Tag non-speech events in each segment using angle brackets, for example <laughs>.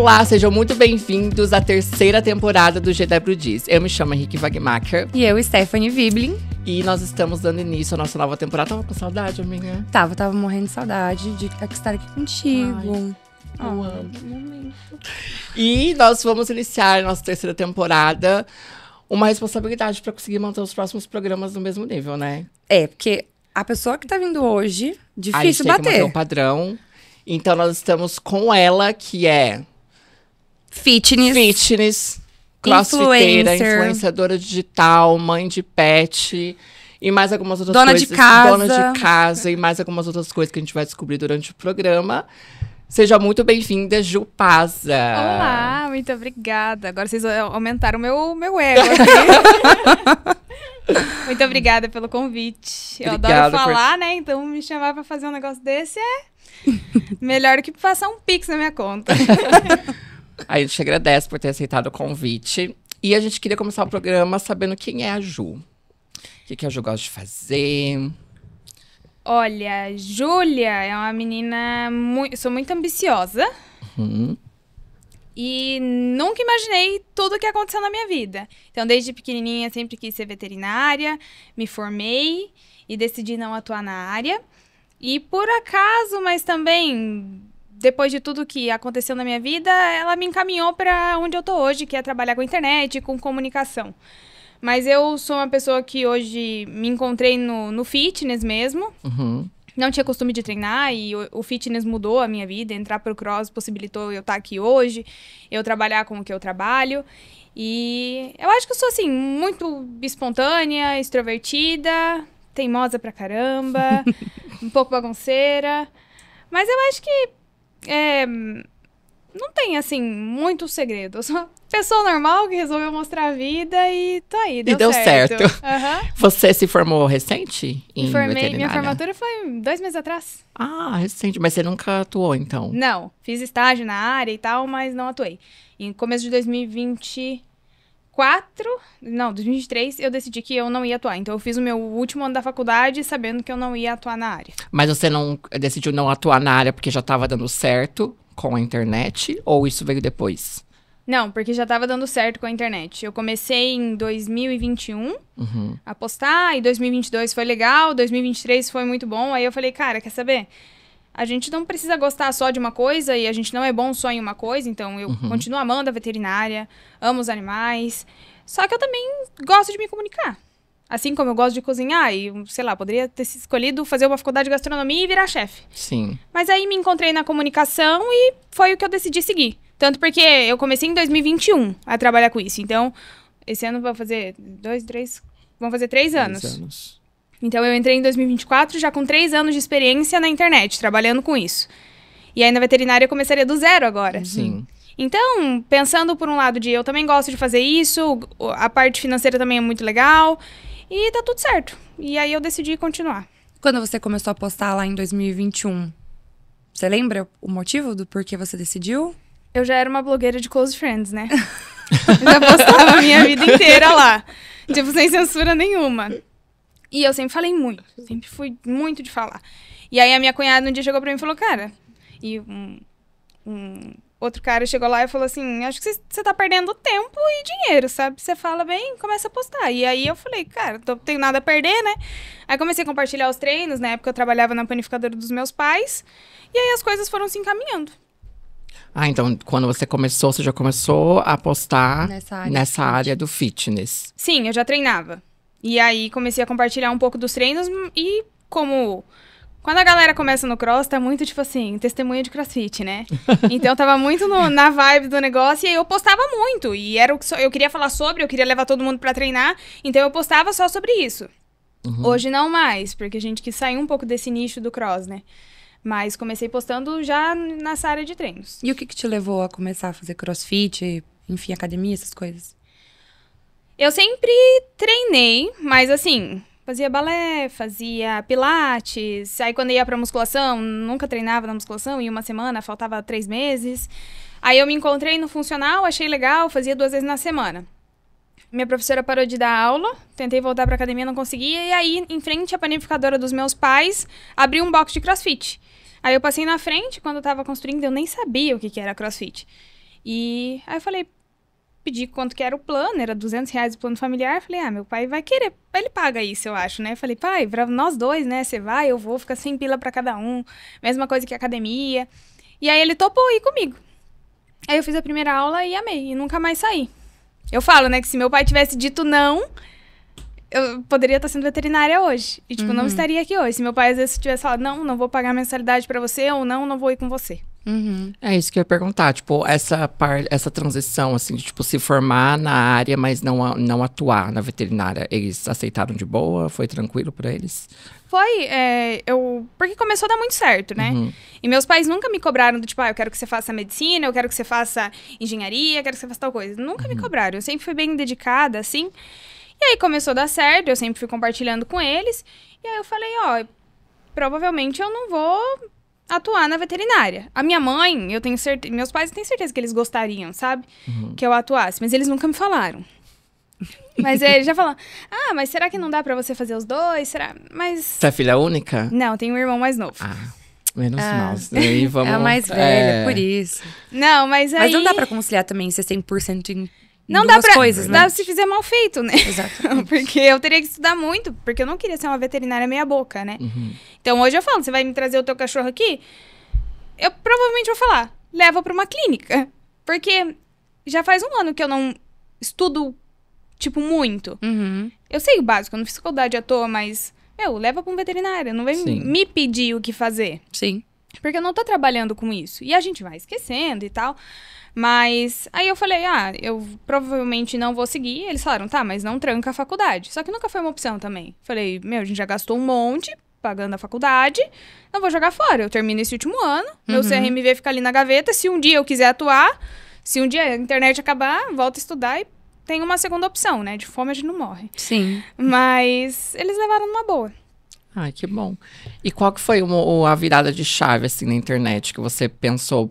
Olá, sejam muito bem-vindos à terceira temporada do GW Diz. Eu me chamo Henrique Wagmacher. E eu, Stephanie Viblin. E nós estamos dando início à nossa nova temporada. Tava com saudade, amiga? Tava, tava morrendo de saudade de estar aqui contigo. Ai, eu amo. E nós vamos iniciar a nossa terceira temporada. Uma responsabilidade para conseguir manter os próximos programas no mesmo nível, né? É, porque a pessoa que tá vindo hoje, difícil Aí, bater. Tem que manter um padrão. Então nós estamos com ela, que é Fitness. Fitness. Crossfiteira, influencer. influenciadora digital, mãe de pet e mais algumas outras dona coisas. De casa. Dona de casa e mais algumas outras coisas que a gente vai descobrir durante o programa. Seja muito bem-vinda, Ju Paza. Olá, muito obrigada. Agora vocês aumentaram o meu, meu ego <laughs> aqui. muito obrigada pelo convite. Eu Obrigado adoro falar, por... né? Então me chamar para fazer um negócio desse é <laughs> melhor do que passar um pix na minha conta. <laughs> A gente agradece por ter aceitado o convite. E a gente queria começar o programa sabendo quem é a Ju. O que, que a Ju gosta de fazer? Olha, Júlia é uma menina muito. Sou muito ambiciosa. Uhum. E nunca imaginei tudo o que aconteceu na minha vida. Então, desde pequenininha, sempre quis ser veterinária, me formei e decidi não atuar na área. E por acaso, mas também depois de tudo que aconteceu na minha vida, ela me encaminhou para onde eu tô hoje, que é trabalhar com internet, com comunicação. Mas eu sou uma pessoa que hoje me encontrei no, no fitness mesmo. Uhum. Não tinha costume de treinar e o, o, fitness mudou a minha vida. Entrar pro cross possibilitou eu estar tá aqui hoje, eu trabalhar com o que eu trabalho. E eu acho que eu sou, assim, muito espontânea, extrovertida, teimosa pra caramba, <laughs> um pouco bagunceira. Mas eu acho que é, não tem, assim, muito segredo. Eu sou uma pessoa normal que resolveu mostrar a vida e tô aí, deu, e deu certo. certo. Uhum. Você se formou recente em Me formei, Minha formatura foi dois meses atrás. Ah, recente. Mas você nunca atuou, então? Não. Fiz estágio na área e tal, mas não atuei. Em começo de 2020... 2004, não, 2023, eu decidi que eu não ia atuar. Então eu fiz o meu último ano da faculdade sabendo que eu não ia atuar na área. Mas você não decidiu não atuar na área porque já estava dando certo com a internet ou isso veio depois? Não, porque já estava dando certo com a internet. Eu comecei em 2021 uhum. a postar, e 2022 foi legal, 2023 foi muito bom. Aí eu falei, cara, quer saber? a gente não precisa gostar só de uma coisa e a gente não é bom só em uma coisa, então eu uhum. continuo amando a veterinária, amo os animais. Só que eu também gosto de me comunicar. Assim como eu gosto de cozinhar e, sei lá, poderia ter escolhido fazer uma faculdade de gastronomia e virar chefe. Sim. Mas aí me encontrei na comunicação e foi o que eu decidi seguir. Tanto porque eu comecei em 2021 a trabalhar com isso. Então, esse ano vai fazer dois, três. Vão fazer três anos. Três anos. Então eu entrei em 2024 já com três anos de experiência na internet, trabalhando com isso. E aí na veterinária eu começaria do zero agora. Uhum. Sim. Então, pensando por um lado de eu também gosto de fazer isso, a parte financeira também é muito legal, e tá tudo certo. E aí eu decidi continuar. Quando você começou a postar lá em 2021, você lembra o motivo do porquê você decidiu? Eu já era uma blogueira de close friends, né? eu <laughs> já postava a minha vida inteira lá. Tipo, sem censura nenhuma. E eu sempre falei muito, sempre fui muito de falar. E aí a minha cunhada um dia chegou pra mim e falou, cara, e um, um outro cara chegou lá e falou assim, acho que você tá perdendo tempo e dinheiro, sabe? Você fala bem, começa a postar. E aí eu falei, cara, não tenho nada a perder, né? Aí comecei a compartilhar os treinos, na época eu trabalhava na panificadora dos meus pais, e aí as coisas foram se encaminhando. Ah, então quando você começou, você já começou a postar nessa área, nessa área do fitness. Sim, eu já treinava. E aí comecei a compartilhar um pouco dos treinos e como quando a galera começa no cross, tá muito tipo assim, testemunha de crossfit, né? <laughs> Então tava muito no, na vibe do negócio e eu postava muito. E era o que so, eu queria falar sobre, eu queria levar todo mundo para treinar, então eu postava só sobre isso. Uhum. Hoje não mais, porque a gente quis sair um pouco desse nicho do cross, né? Mas comecei postando já nessa área de treinos. E o que, que te levou a começar a fazer crossfit, enfim, academia, essas coisas? Eu sempre treinei, mas assim, fazia balé, fazia pilates. Aí quando ia pra musculação, nunca treinava na musculação, e uma semana, faltava três meses. Aí eu me encontrei no funcional, achei legal, fazia duas vezes na semana. Minha professora parou de dar aula, tentei voltar pra academia, não conseguia. E aí, em frente à panificadora dos meus pais, abri um box de crossfit. Aí eu passei na frente, quando eu tava construindo, eu nem sabia o que, que era crossfit. E aí eu falei, pedi quanto que era o plano, era 200 reais o plano familiar. Falei, ah, meu pai vai querer, ele paga isso, eu acho, né? Falei, pai, pra nós dois, né? Você vai, eu vou, fica sem pila para cada um. Mesma coisa que academia. E aí ele topou ir comigo. Aí eu fiz a primeira aula e amei, e nunca mais saí. Eu falo, né, que se meu pai tivesse dito não, eu poderia estar sendo veterinária hoje. E, tipo, uhum. não estaria aqui hoje. Se meu pai, às vezes, tivesse falado, não, não vou pagar mensalidade para você, ou não, não vou ir com você. Uhum. É isso que eu ia perguntar, tipo, essa par, essa transição, assim, de, tipo, se formar na área, mas não, não atuar na veterinária, eles aceitaram de boa? Foi tranquilo para eles? Foi, é, eu... Porque começou a dar muito certo, né? Uhum. E meus pais nunca me cobraram do tipo, ah, eu quero que você faça medicina, eu quero que você faça engenharia, eu quero que você faça tal coisa. Nunca uhum. me cobraram, eu sempre fui bem dedicada, assim. E aí começou a dar certo, eu sempre fui compartilhando com eles. E aí eu falei, ó, provavelmente eu não vou atuar na veterinária. A minha mãe, eu tenho certeza, meus pais têm certeza que eles gostariam, sabe? Uhum. Que eu atuasse, mas eles nunca me falaram. <laughs> Mas é, eles já falam: "Ah, mas será que não dá para você fazer os dois? Será? Mas Você é filha única? Não, tenho um irmão mais novo. Ah. Menos ah. mal. Né? Aí vamos... <laughs> É a mais velha, é... por isso. Não, mas aí... Mas não dá pra conciliar também ser 100% em não duas dá pra, coisas, né? Dá se fizer mal feito, né? Exato. <laughs> porque eu teria que estudar muito, porque eu não queria ser uma veterinária meia boca, né? Uhum. Então hoje eu falo, você vai me trazer o teu cachorro aqui? Eu provavelmente vou falar, leva para uma clínica, porque já faz um ano que eu não estudo tipo muito. Uhum. Eu sei o básico, eu não fiz faculdade à toa, mas meu, leva para um veterinário, não vem me pedir o que fazer. Sim. Porque eu não tô trabalhando com isso. E a gente vai esquecendo e tal. Mas aí eu falei, ah, eu provavelmente não vou seguir. Eles falaram, tá, mas não tranca a faculdade. Só que nunca foi uma opção também. Falei, meu, a gente já gastou um monte pagando a faculdade, não vou jogar fora. Eu termino esse último ano, uhum. meu CRMV fica ali na gaveta. Se um dia eu quiser atuar, se um dia a internet acabar, volto a estudar e tem uma segunda opção, né? De fome a gente não morre. Sim. Mas eles levaram numa boa. Ah, que bom. E qual que foi uma, a virada de chave assim na internet que você pensou,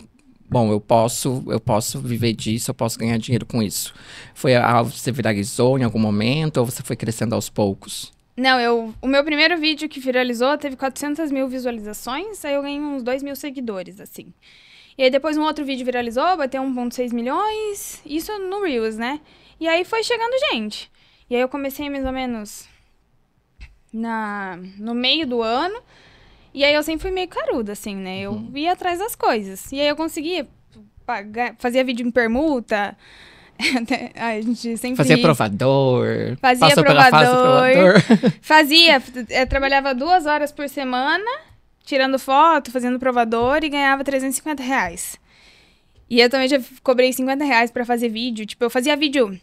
bom, eu posso, eu posso viver disso, eu posso ganhar dinheiro com isso? Foi algo que você viralizou em algum momento ou você foi crescendo aos poucos? Não, eu, o meu primeiro vídeo que viralizou teve 400 mil visualizações, aí eu ganhei uns 2 mil seguidores, assim. E aí depois um outro vídeo viralizou, bateu 1.6 milhões, isso no Reels, né? E aí foi chegando gente. E aí eu comecei mais ou menos na, no meio do ano. E aí eu sempre fui meio caruda, assim, né? Eu uhum. ia atrás das coisas. E aí eu conseguia pagar, fazia vídeo em permuta. <laughs> a gente sempre fazia provador. Fazia provador. <laughs> Fazia, é, trabalhava duas horas por semana, tirando foto, fazendo provador e ganhava 350 reais. E eu também já cobrei 50 reais pra fazer vídeo. Tipo, eu fazia vídeo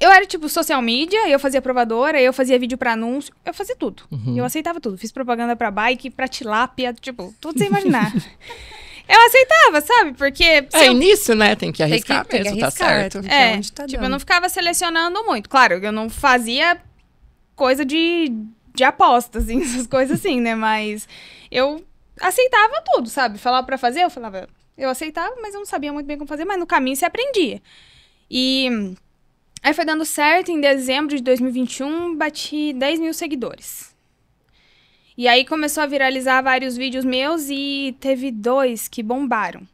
eu era, tipo, social media, eu fazia provadora, eu fazia vídeo pra anúncio, eu fazia tudo. Uhum. Eu aceitava tudo. Fiz propaganda pra bike, pra tilápia, tipo, tudo sem imaginar. <laughs> eu aceitava, sabe? Porque. É, eu... início, né? Tem que arriscar tem que, mesmo, tá tem que arriscar, tá certo. É, tá tipo, dando. eu não ficava selecionando muito. Claro, eu não fazia coisa de, de aposta, assim, <laughs> essas coisas assim, né? Mas eu aceitava tudo, sabe? Falava pra fazer, eu falava. Eu aceitava, mas eu não sabia muito bem como fazer, mas no caminho você aprendia. E Aí foi dando certo, em dezembro de 2021 bati 10 mil seguidores. E aí começou a viralizar vários vídeos meus e teve dois que bombaram.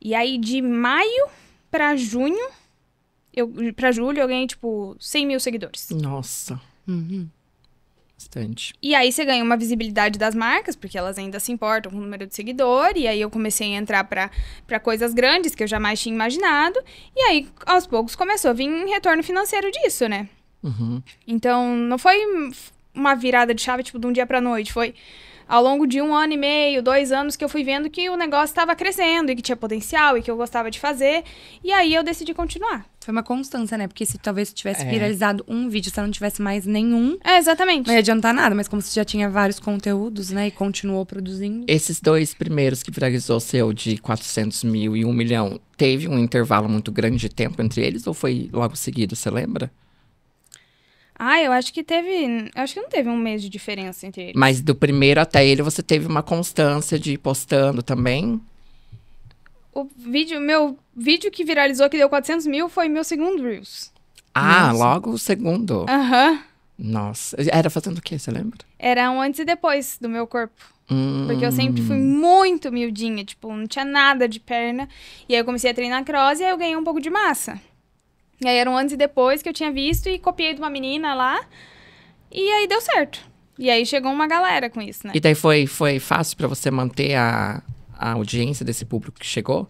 E aí de maio para junho, eu, pra julho eu ganhei tipo 100 mil seguidores. Nossa. Uhum. Bastante. E aí você ganha uma visibilidade das marcas, porque elas ainda se importam com o número de seguidor, e aí eu comecei a entrar para coisas grandes que eu jamais tinha imaginado, e aí aos poucos começou a vir um retorno financeiro disso, né? Uhum. Então, não foi uma virada de chave, tipo, de um dia pra noite, foi ao longo de um ano e meio, dois anos, que eu fui vendo que o negócio estava crescendo e que tinha potencial e que eu gostava de fazer. E aí eu decidi continuar. Foi uma constância, né? Porque se talvez tivesse é. viralizado um vídeo, se não tivesse mais nenhum. É, exatamente. Não ia adiantar nada, mas como você já tinha vários conteúdos, né? E continuou produzindo. Esses dois primeiros que viralizou seu de 400 mil e 1 milhão, teve um intervalo muito grande de tempo entre eles ou foi logo seguido, você lembra? Ah, eu acho que teve. Acho que não teve um mês de diferença entre eles. Mas do primeiro até ele, você teve uma constância de ir postando também? O vídeo, meu vídeo que viralizou, que deu 400 mil, foi meu segundo Reels. Ah, Nossa. logo o segundo. Aham. Uhum. Nossa. Era fazendo o quê, você lembra? Era um antes e depois do meu corpo. Hum. Porque eu sempre fui muito miudinha, tipo, não tinha nada de perna. E aí eu comecei a treinar cross e aí eu ganhei um pouco de massa. E aí eram antes e depois que eu tinha visto e copiei de uma menina lá. E aí deu certo. E aí chegou uma galera com isso, né? E daí foi, foi fácil para você manter a, a audiência desse público que chegou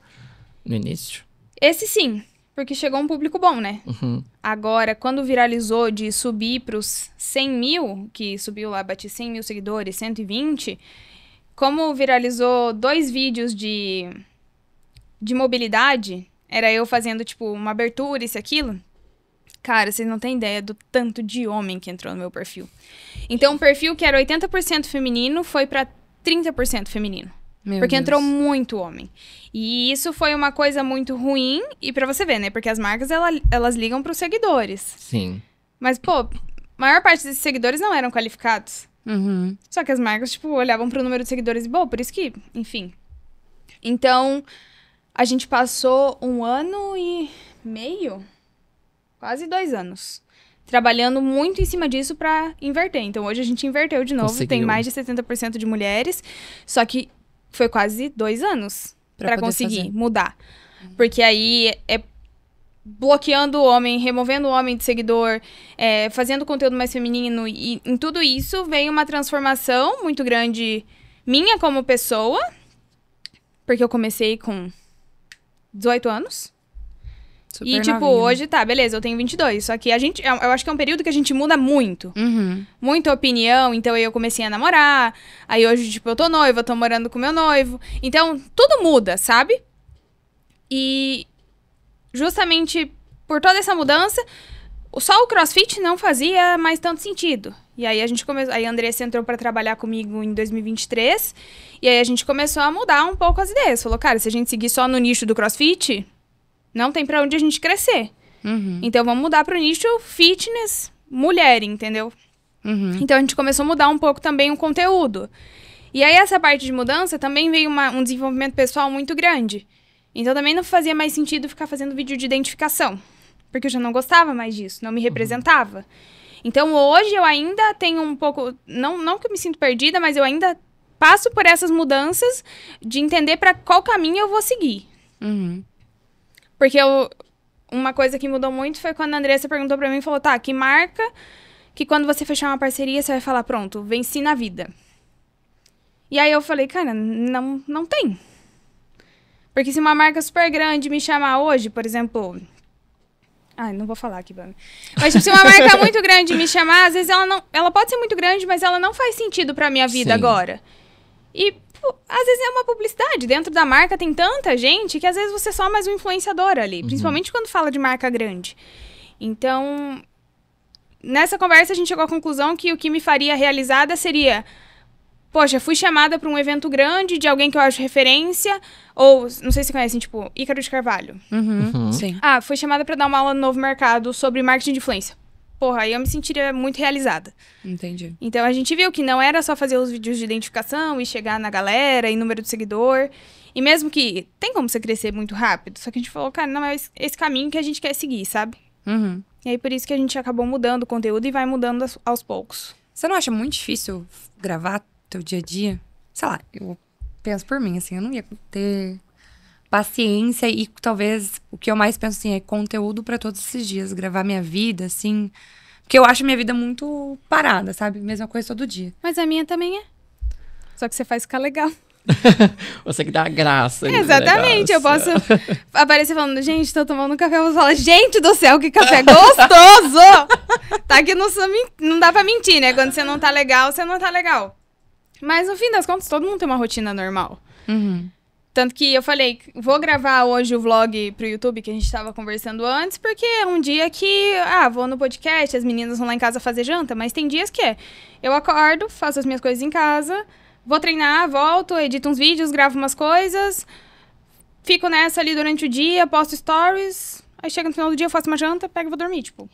no início? Esse sim, porque chegou um público bom, né? Uhum. Agora, quando viralizou de subir pros 100 mil, que subiu lá, bati 100 mil seguidores, 120, como viralizou dois vídeos de, de mobilidade, era eu fazendo, tipo, uma abertura, isso e aquilo. Cara, vocês não têm ideia do tanto de homem que entrou no meu perfil. Então, o perfil que era 80% feminino foi para 30% feminino. Meu porque Deus. entrou muito homem. E isso foi uma coisa muito ruim. E para você ver, né? Porque as marcas, ela, elas ligam pros seguidores. Sim. Mas, pô, a maior parte desses seguidores não eram qualificados. Uhum. Só que as marcas, tipo, olhavam pro número de seguidores e, bom, por isso que, enfim. Então, a gente passou um ano e meio, quase dois anos, trabalhando muito em cima disso para inverter. Então hoje a gente inverteu de novo, Conseguiu. tem mais de 70% de mulheres, só que foi quase dois anos para conseguir fazer. mudar. Porque aí é bloqueando o homem, removendo o homem de seguidor, é, fazendo conteúdo mais feminino. E em tudo isso vem uma transformação muito grande minha como pessoa. Porque eu comecei com 18 anos. Super e, tipo, hoje tá, beleza, eu tenho 22. Só que a gente, eu, é, eu acho que é um período que a gente muda muito. Uhum. Muita opinião. Então, aí eu comecei a namorar. Aí, hoje, tipo, eu tô noiva, eu tô morando com meu noivo. Então, tudo muda, sabe? E, justamente por toda essa mudança, só o crossfit não fazia mais tanto sentido. E aí a gente começou, aí a Andressa entrou para trabalhar comigo em 2023, e aí a gente começou a mudar um pouco as ideias. Falou, cara, se a gente seguir só no nicho do CrossFit, não tem para onde a gente crescer. Uhum. Então vamos mudar para o nicho fitness mulher, entendeu? Uhum. Então a gente começou a mudar um pouco também o conteúdo. E aí essa parte de mudança também veio uma, um desenvolvimento pessoal muito grande. Então também não fazia mais sentido ficar fazendo vídeo de identificação, porque eu já não gostava mais disso, não me representava. Uhum. Então hoje eu ainda tenho um pouco. Não, não que eu me sinto perdida, mas eu ainda passo por essas mudanças de entender para qual caminho eu vou seguir. Uhum. Porque eu, uma coisa que mudou muito foi quando a Andressa perguntou para mim e falou: tá, que marca que quando você fechar uma parceria você vai falar: pronto, venci na vida. E aí eu falei: cara, não, não tem. Porque se uma marca super grande me chamar hoje, por exemplo, Ai, não vou falar aqui, Bami. Mas tipo, se uma marca <laughs> muito grande me chamar, às vezes ela não. Ela pode ser muito grande, mas ela não faz sentido pra minha vida Sim. agora. E pô, às vezes é uma publicidade. Dentro da marca tem tanta gente que às vezes você é só mais um influenciador ali. Uhum. Principalmente quando fala de marca grande. Então, nessa conversa a gente chegou à conclusão que o que me faria realizada seria poxa, fui chamada para um evento grande de alguém que eu acho referência, ou não sei se conhecem, tipo, Ícaro de Carvalho. Uhum. Uhum. Sim. Ah, fui chamada para dar uma aula no Novo Mercado sobre marketing de influência. Porra, aí eu me sentiria muito realizada. Entendi. Então a gente viu que não era só fazer os vídeos de identificação e chegar na galera e número de seguidor. E mesmo que tem como você crescer muito rápido, só que a gente falou, cara, não é esse caminho que a gente quer seguir, sabe? Uhum. E aí por isso que a gente acabou mudando o conteúdo e vai mudando aos poucos. Você não acha muito difícil gravar teu dia a dia, sei lá, eu penso por mim, assim, eu não ia ter paciência e talvez o que eu mais penso, assim, é conteúdo para todos esses dias, gravar minha vida, assim. Porque eu acho minha vida muito parada, sabe? Mesma coisa todo dia. Mas a minha também é. Só que você faz ficar legal. <laughs> Você que dá a graça. exatamente. Eu posso aparecer falando, gente, tô tomando um café. vou falar: gente do céu, que café gostoso! <laughs> tá que não, não dá pra mentir, né? Quando você não tá legal, você não tá legal. Mas no fim das contas, todo mundo tem uma rotina normal. Uhum. Tanto que eu falei, vou gravar hoje o vlog pro YouTube que a gente tava conversando antes, porque é um dia que, ah, vou no podcast, as meninas vão lá em casa fazer janta, mas tem dias que é. Eu acordo, faço as minhas coisas em casa, vou treinar, volto, edito uns vídeos, gravo umas coisas, fico nessa ali durante o dia, posto stories, aí chega no final do dia, eu faço uma janta, pego e vou dormir, tipo.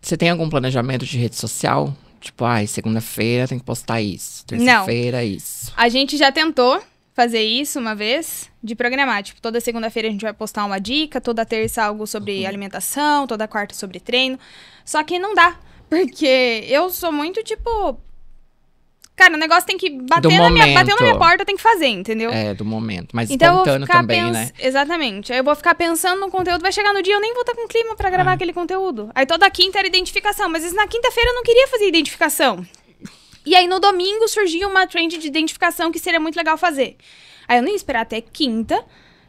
Você tem algum planejamento de rede social? Tipo, ai, ah, segunda-feira tem que postar isso, terça-feira isso. A gente já tentou fazer isso uma vez, de programar. Tipo, toda segunda-feira a gente vai postar uma dica, toda terça algo sobre uhum. alimentação, toda quarta sobre treino. Só que não dá, porque eu sou muito tipo, Cara, o negócio tem que bater na minha, bater na minha porta, tem que fazer, entendeu? É, do momento. Mas então, espontâneo também, pens... né? Exatamente. Aí eu vou ficar pensando no conteúdo, vai chegar no dia, eu nem vou estar com clima para gravar é. aquele conteúdo. Aí toda quinta era identificação, mas isso, na quinta-feira eu não queria fazer identificação. E aí no domingo surgiu uma trend de identificação que seria muito legal fazer. Aí eu nem ia esperar até quinta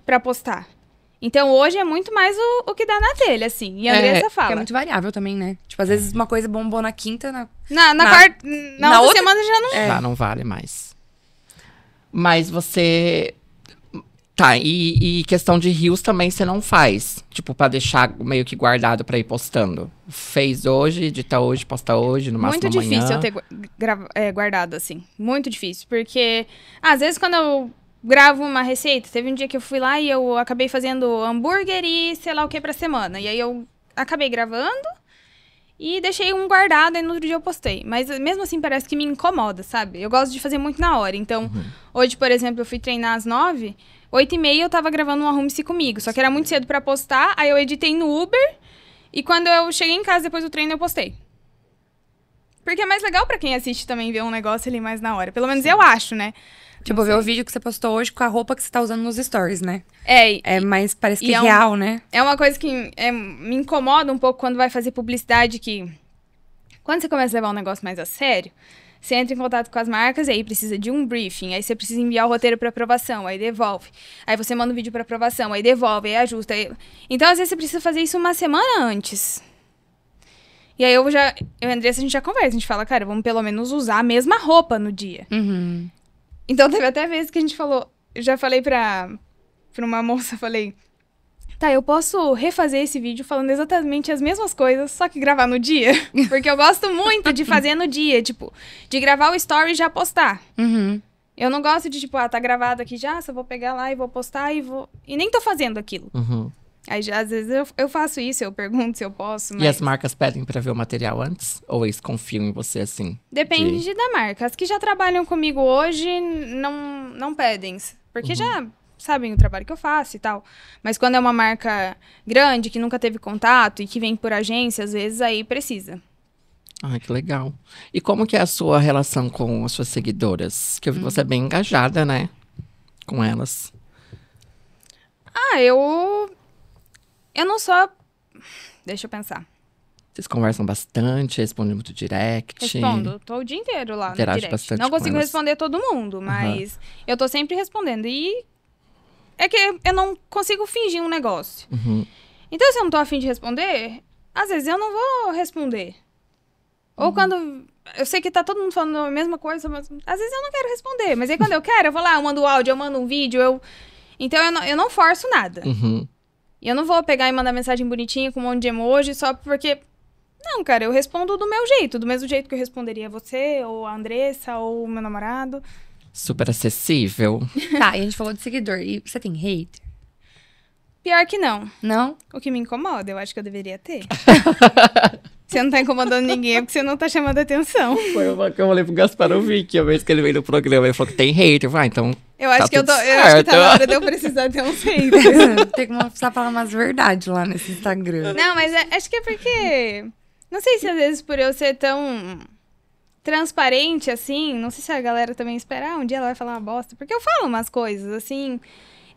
para postar. Então hoje é muito mais o, o que dá na telha, assim. E a é, Andressa é, fala. É muito variável também, né? Tipo, às vezes uma coisa bombou na quinta, na. Na, na, na, quarta, na, na outra, semana já não. É. Já não vale mais. Mas você. Tá, e, e questão de rios também você não faz. Tipo, pra deixar meio que guardado pra ir postando. Fez hoje, edita hoje, posta hoje, no máximo Muito difícil amanhã. eu ter é, guardado, assim. Muito difícil. Porque, às vezes, quando eu gravo uma receita. Teve um dia que eu fui lá e eu acabei fazendo hambúrguer e sei lá o que pra semana. E aí eu acabei gravando e deixei um guardado e no outro dia eu postei. Mas mesmo assim parece que me incomoda, sabe? Eu gosto de fazer muito na hora. Então, uhum. hoje, por exemplo, eu fui treinar às nove. Oito e meia eu tava gravando um Arrume-se Comigo. Só que era muito cedo para postar, aí eu editei no Uber. E quando eu cheguei em casa depois do treino, eu postei. Porque é mais legal para quem assiste também ver um negócio ali mais na hora. Pelo menos Sim. eu acho, né? Tipo, ver o vídeo que você postou hoje com a roupa que você tá usando nos stories, né? É. É, mas parece que é real, um, né? É uma coisa que é, me incomoda um pouco quando vai fazer publicidade que... Quando você começa a levar um negócio mais a sério, você entra em contato com as marcas e aí precisa de um briefing, aí você precisa enviar o roteiro para aprovação, aí devolve. Aí você manda o vídeo para aprovação, aí devolve, aí ajusta. Aí... Então, às vezes, você precisa fazer isso uma semana antes. E aí eu já. Eu e a Andressa, a gente já conversa, a gente fala, cara, vamos pelo menos usar a mesma roupa no dia. Uhum. Então teve até vezes que a gente falou, já falei pra, pra uma moça, <laughs> falei, tá, eu posso refazer esse vídeo falando exatamente as mesmas coisas, só que gravar no dia. <laughs> Porque eu gosto muito de fazer no dia, tipo, de gravar o story e já postar. Uhum. Eu não gosto de, tipo, ah, tá gravado aqui já, só vou pegar lá e vou postar e vou. E nem tô fazendo aquilo. Uhum. Aí, às vezes, eu, eu faço isso, eu pergunto se eu posso. Mas... E as marcas pedem para ver o material antes? Ou eles confiam em você assim? Depende de... da marca. As que já trabalham comigo hoje não, não pedem. Porque uhum. já sabem o trabalho que eu faço e tal. Mas quando é uma marca grande, que nunca teve contato e que vem por agência, às vezes aí precisa. Ah, que legal. E como que é a sua relação com as suas seguidoras? Que eu vi uhum. você é uhum. bem engajada, né? Com elas. Ah, eu eu não sou. Deixa eu pensar. Vocês conversam bastante, respondem muito direct. Respondo, tô o dia inteiro lá Interage no direct. Bastante não consigo elas. responder todo mundo, mas uhum. eu tô sempre respondendo. E é que eu não consigo fingir um negócio. Uhum. Então, se eu não tô afim de responder, às vezes eu não vou responder. Ou uhum. quando. Eu sei que tá todo mundo falando a mesma coisa, mas às vezes eu não quero responder. Mas aí quando eu quero, eu vou lá, eu mando áudio, eu mando um vídeo, eu. Então eu não, eu não forço nada. Uhum. E eu não vou pegar e mandar mensagem bonitinha com um monte de emoji só porque. Não, cara, eu respondo do meu jeito, do mesmo jeito que eu responderia você, ou a Andressa, ou o meu namorado. Super acessível. <laughs> tá, e a gente falou de seguidor. E você tem hate? Pior que não. Não? O que me incomoda, eu acho que eu deveria ter. <laughs> você não tá incomodando ninguém, é porque você não tá chamando atenção. Foi uma que eu falei pro Gaspar ouvir, que a vez que ele veio no programa, ele falou que tem hater. Vai, ah, então eu acho, tá que, eu tô, eu acho que tá na hora de eu precisar ter um feito, <laughs> Tem que precisar falar umas verdades lá nesse Instagram. Não, mas é, acho que é porque. Não sei se às vezes por eu ser tão transparente assim, não sei se a galera também esperar, ah, um dia ela vai falar uma bosta, porque eu falo umas coisas assim.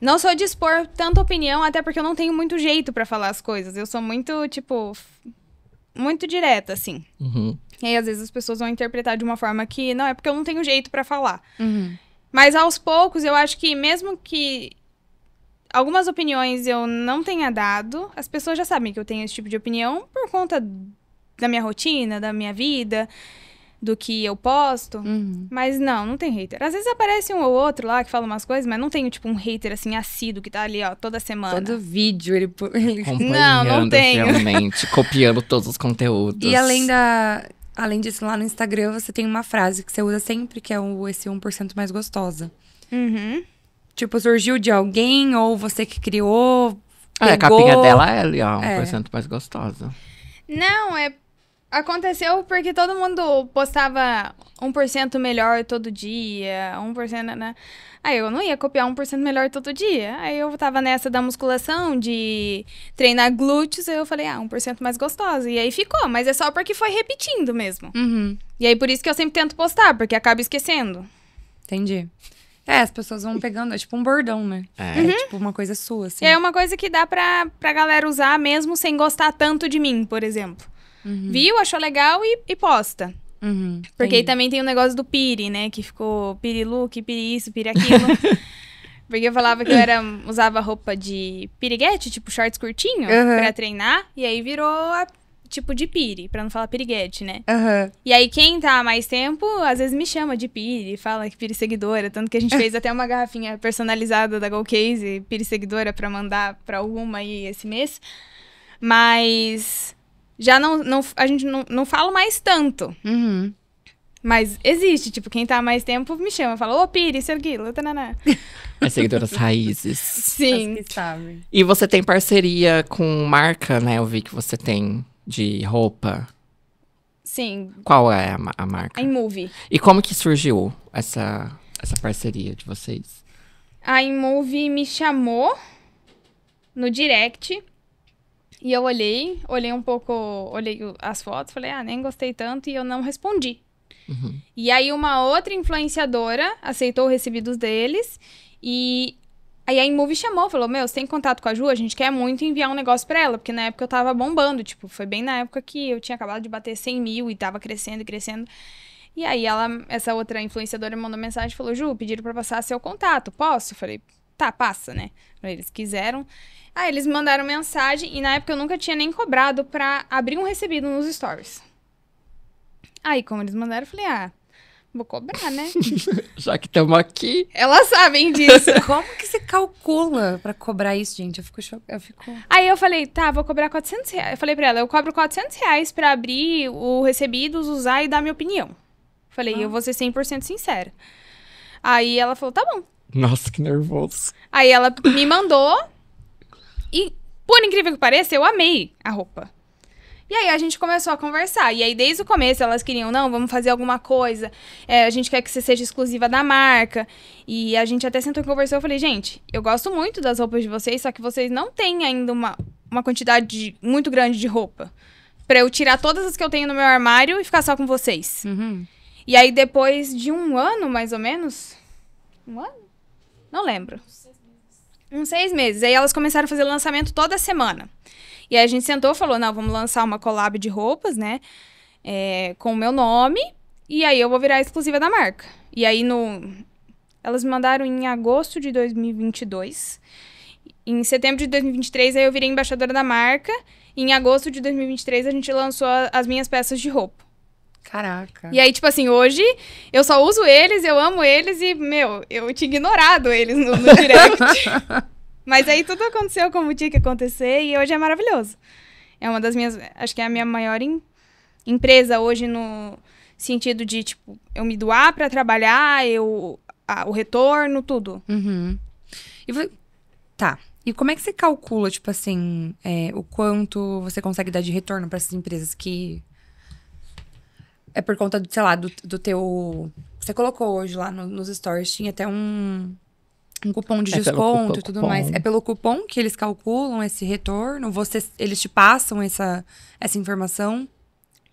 Não sou dispor expor tanta opinião, até porque eu não tenho muito jeito para falar as coisas. Eu sou muito, tipo, muito direta, assim. Uhum. E aí, às vezes, as pessoas vão interpretar de uma forma que não é porque eu não tenho jeito para falar. Uhum. Mas aos poucos, eu acho que mesmo que algumas opiniões eu não tenha dado, as pessoas já sabem que eu tenho esse tipo de opinião por conta da minha rotina, da minha vida, do que eu posto. Uhum. Mas não, não tem hater. Às vezes aparece um ou outro lá que fala umas coisas, mas não tenho, tipo, um hater assim, assíduo, que tá ali, ó, toda semana. Todo vídeo ele. <laughs> Não, não tenho. Realmente, copiando todos os conteúdos. E além da Além disso, lá no Instagram você tem uma frase que você usa sempre, que é o, esse 1% mais gostosa. Uhum. Tipo, surgiu de alguém, ou você que criou. Pegou. É, a capinha dela é ali, ó, 1% é. mais gostosa. Não, é Aconteceu porque todo mundo postava 1% melhor todo dia, 1%, né, né? Aí eu não ia copiar 1% melhor todo dia. Aí eu tava nessa da musculação, de treinar glúteos, aí eu falei, ah, 1% mais gostosa. E aí ficou, mas é só porque foi repetindo mesmo. Uhum. E aí por isso que eu sempre tento postar, porque acaba esquecendo. Entendi. É, as pessoas vão pegando, é tipo um bordão, né? É. é, uhum. tipo uma coisa sua, assim. É uma coisa que dá pra, pra galera usar mesmo sem gostar tanto de mim, por exemplo. Uhum. Viu, achou legal e, e posta. Uhum, Porque aí também tem o negócio do pire, né? Que ficou pire look, pire isso, aquilo. <laughs> Porque eu falava que eu era, usava roupa de piriguete, tipo shorts curtinho, uhum. pra treinar. E aí virou a, tipo de pire, pra não falar piriguete, né? Uhum. E aí quem tá há mais tempo, às vezes me chama de pire, fala que pire seguidora. Tanto que a gente <laughs> fez até uma garrafinha personalizada da Golcase, pire seguidora, pra mandar pra alguma aí esse mês. Mas já não, não a gente não, não fala mais tanto. Uhum. Mas existe, tipo, quem tá mais tempo me chama, fala, ô pires Piri, seu Guila, tananá. As <laughs> é seguidoras raízes. Sim. As que sabem. E você tem parceria com marca, né? Eu vi que você tem de roupa. Sim. Qual é a, a marca? A E como que surgiu essa, essa parceria de vocês? A InMovie me chamou no direct e eu olhei, olhei um pouco, olhei as fotos, falei, ah, nem gostei tanto, e eu não respondi. Uhum. E aí uma outra influenciadora aceitou os recebidos deles e aí a Inmove chamou, falou: "Meu, você tem contato com a Ju? A gente quer muito enviar um negócio para ela, porque na época eu tava bombando, tipo, foi bem na época que eu tinha acabado de bater 100 mil e tava crescendo e crescendo. E aí ela, essa outra influenciadora mandou mensagem, falou: "Ju, pediram para passar seu contato. Posso?" Eu falei: "Tá, passa, né?" Eles quiseram. Aí ah, eles mandaram mensagem e na época eu nunca tinha nem cobrado pra abrir um recebido nos stories. Aí, como eles mandaram, eu falei, ah, vou cobrar, né? <laughs> Já que estamos aqui. Elas sabem disso. <laughs> Como que você calcula pra cobrar isso, gente? Eu fico chocada. Fico... Aí eu falei, tá, vou cobrar 400 reais. Eu falei pra ela, eu cobro 400 reais pra abrir o recebido, usar e dar minha opinião. Falei, ah. eu vou ser 100% sincera. Aí ela falou, tá bom. Nossa, que nervoso. Aí ela me mandou e, por incrível que pareça, eu amei a roupa. E aí a gente começou a conversar. E aí, desde o começo, elas queriam, não, vamos fazer alguma coisa. É, a gente quer que você seja exclusiva da marca. E a gente até sentou e conversou. Eu falei, gente, eu gosto muito das roupas de vocês, só que vocês não têm ainda uma, uma quantidade de, muito grande de roupa. Pra eu tirar todas as que eu tenho no meu armário e ficar só com vocês. Uhum. E aí, depois de um ano, mais ou menos. Um ano? Não lembro uns seis meses. Aí elas começaram a fazer lançamento toda semana. E aí a gente sentou e falou: não, vamos lançar uma collab de roupas, né? É, com o meu nome. E aí eu vou virar exclusiva da marca. E aí no. Elas me mandaram em agosto de 2022. Em setembro de 2023, aí eu virei embaixadora da marca. E em agosto de 2023, a gente lançou as minhas peças de roupa. Caraca. E aí, tipo assim, hoje eu só uso eles, eu amo eles e, meu, eu tinha ignorado eles no, no direct. <laughs> Mas aí tudo aconteceu como tinha que acontecer e hoje é maravilhoso. É uma das minhas. Acho que é a minha maior em, empresa hoje no sentido de, tipo, eu me doar para trabalhar, eu a, o retorno, tudo. Uhum. E, tá. E como é que você calcula, tipo assim, é, o quanto você consegue dar de retorno para essas empresas que é por conta, sei lá, do, do teu. Você colocou hoje lá no, nos stories, tinha até um, um cupom de é desconto cupom, e tudo cupom. mais. É pelo cupom que eles calculam esse retorno? Você, eles te passam essa, essa informação?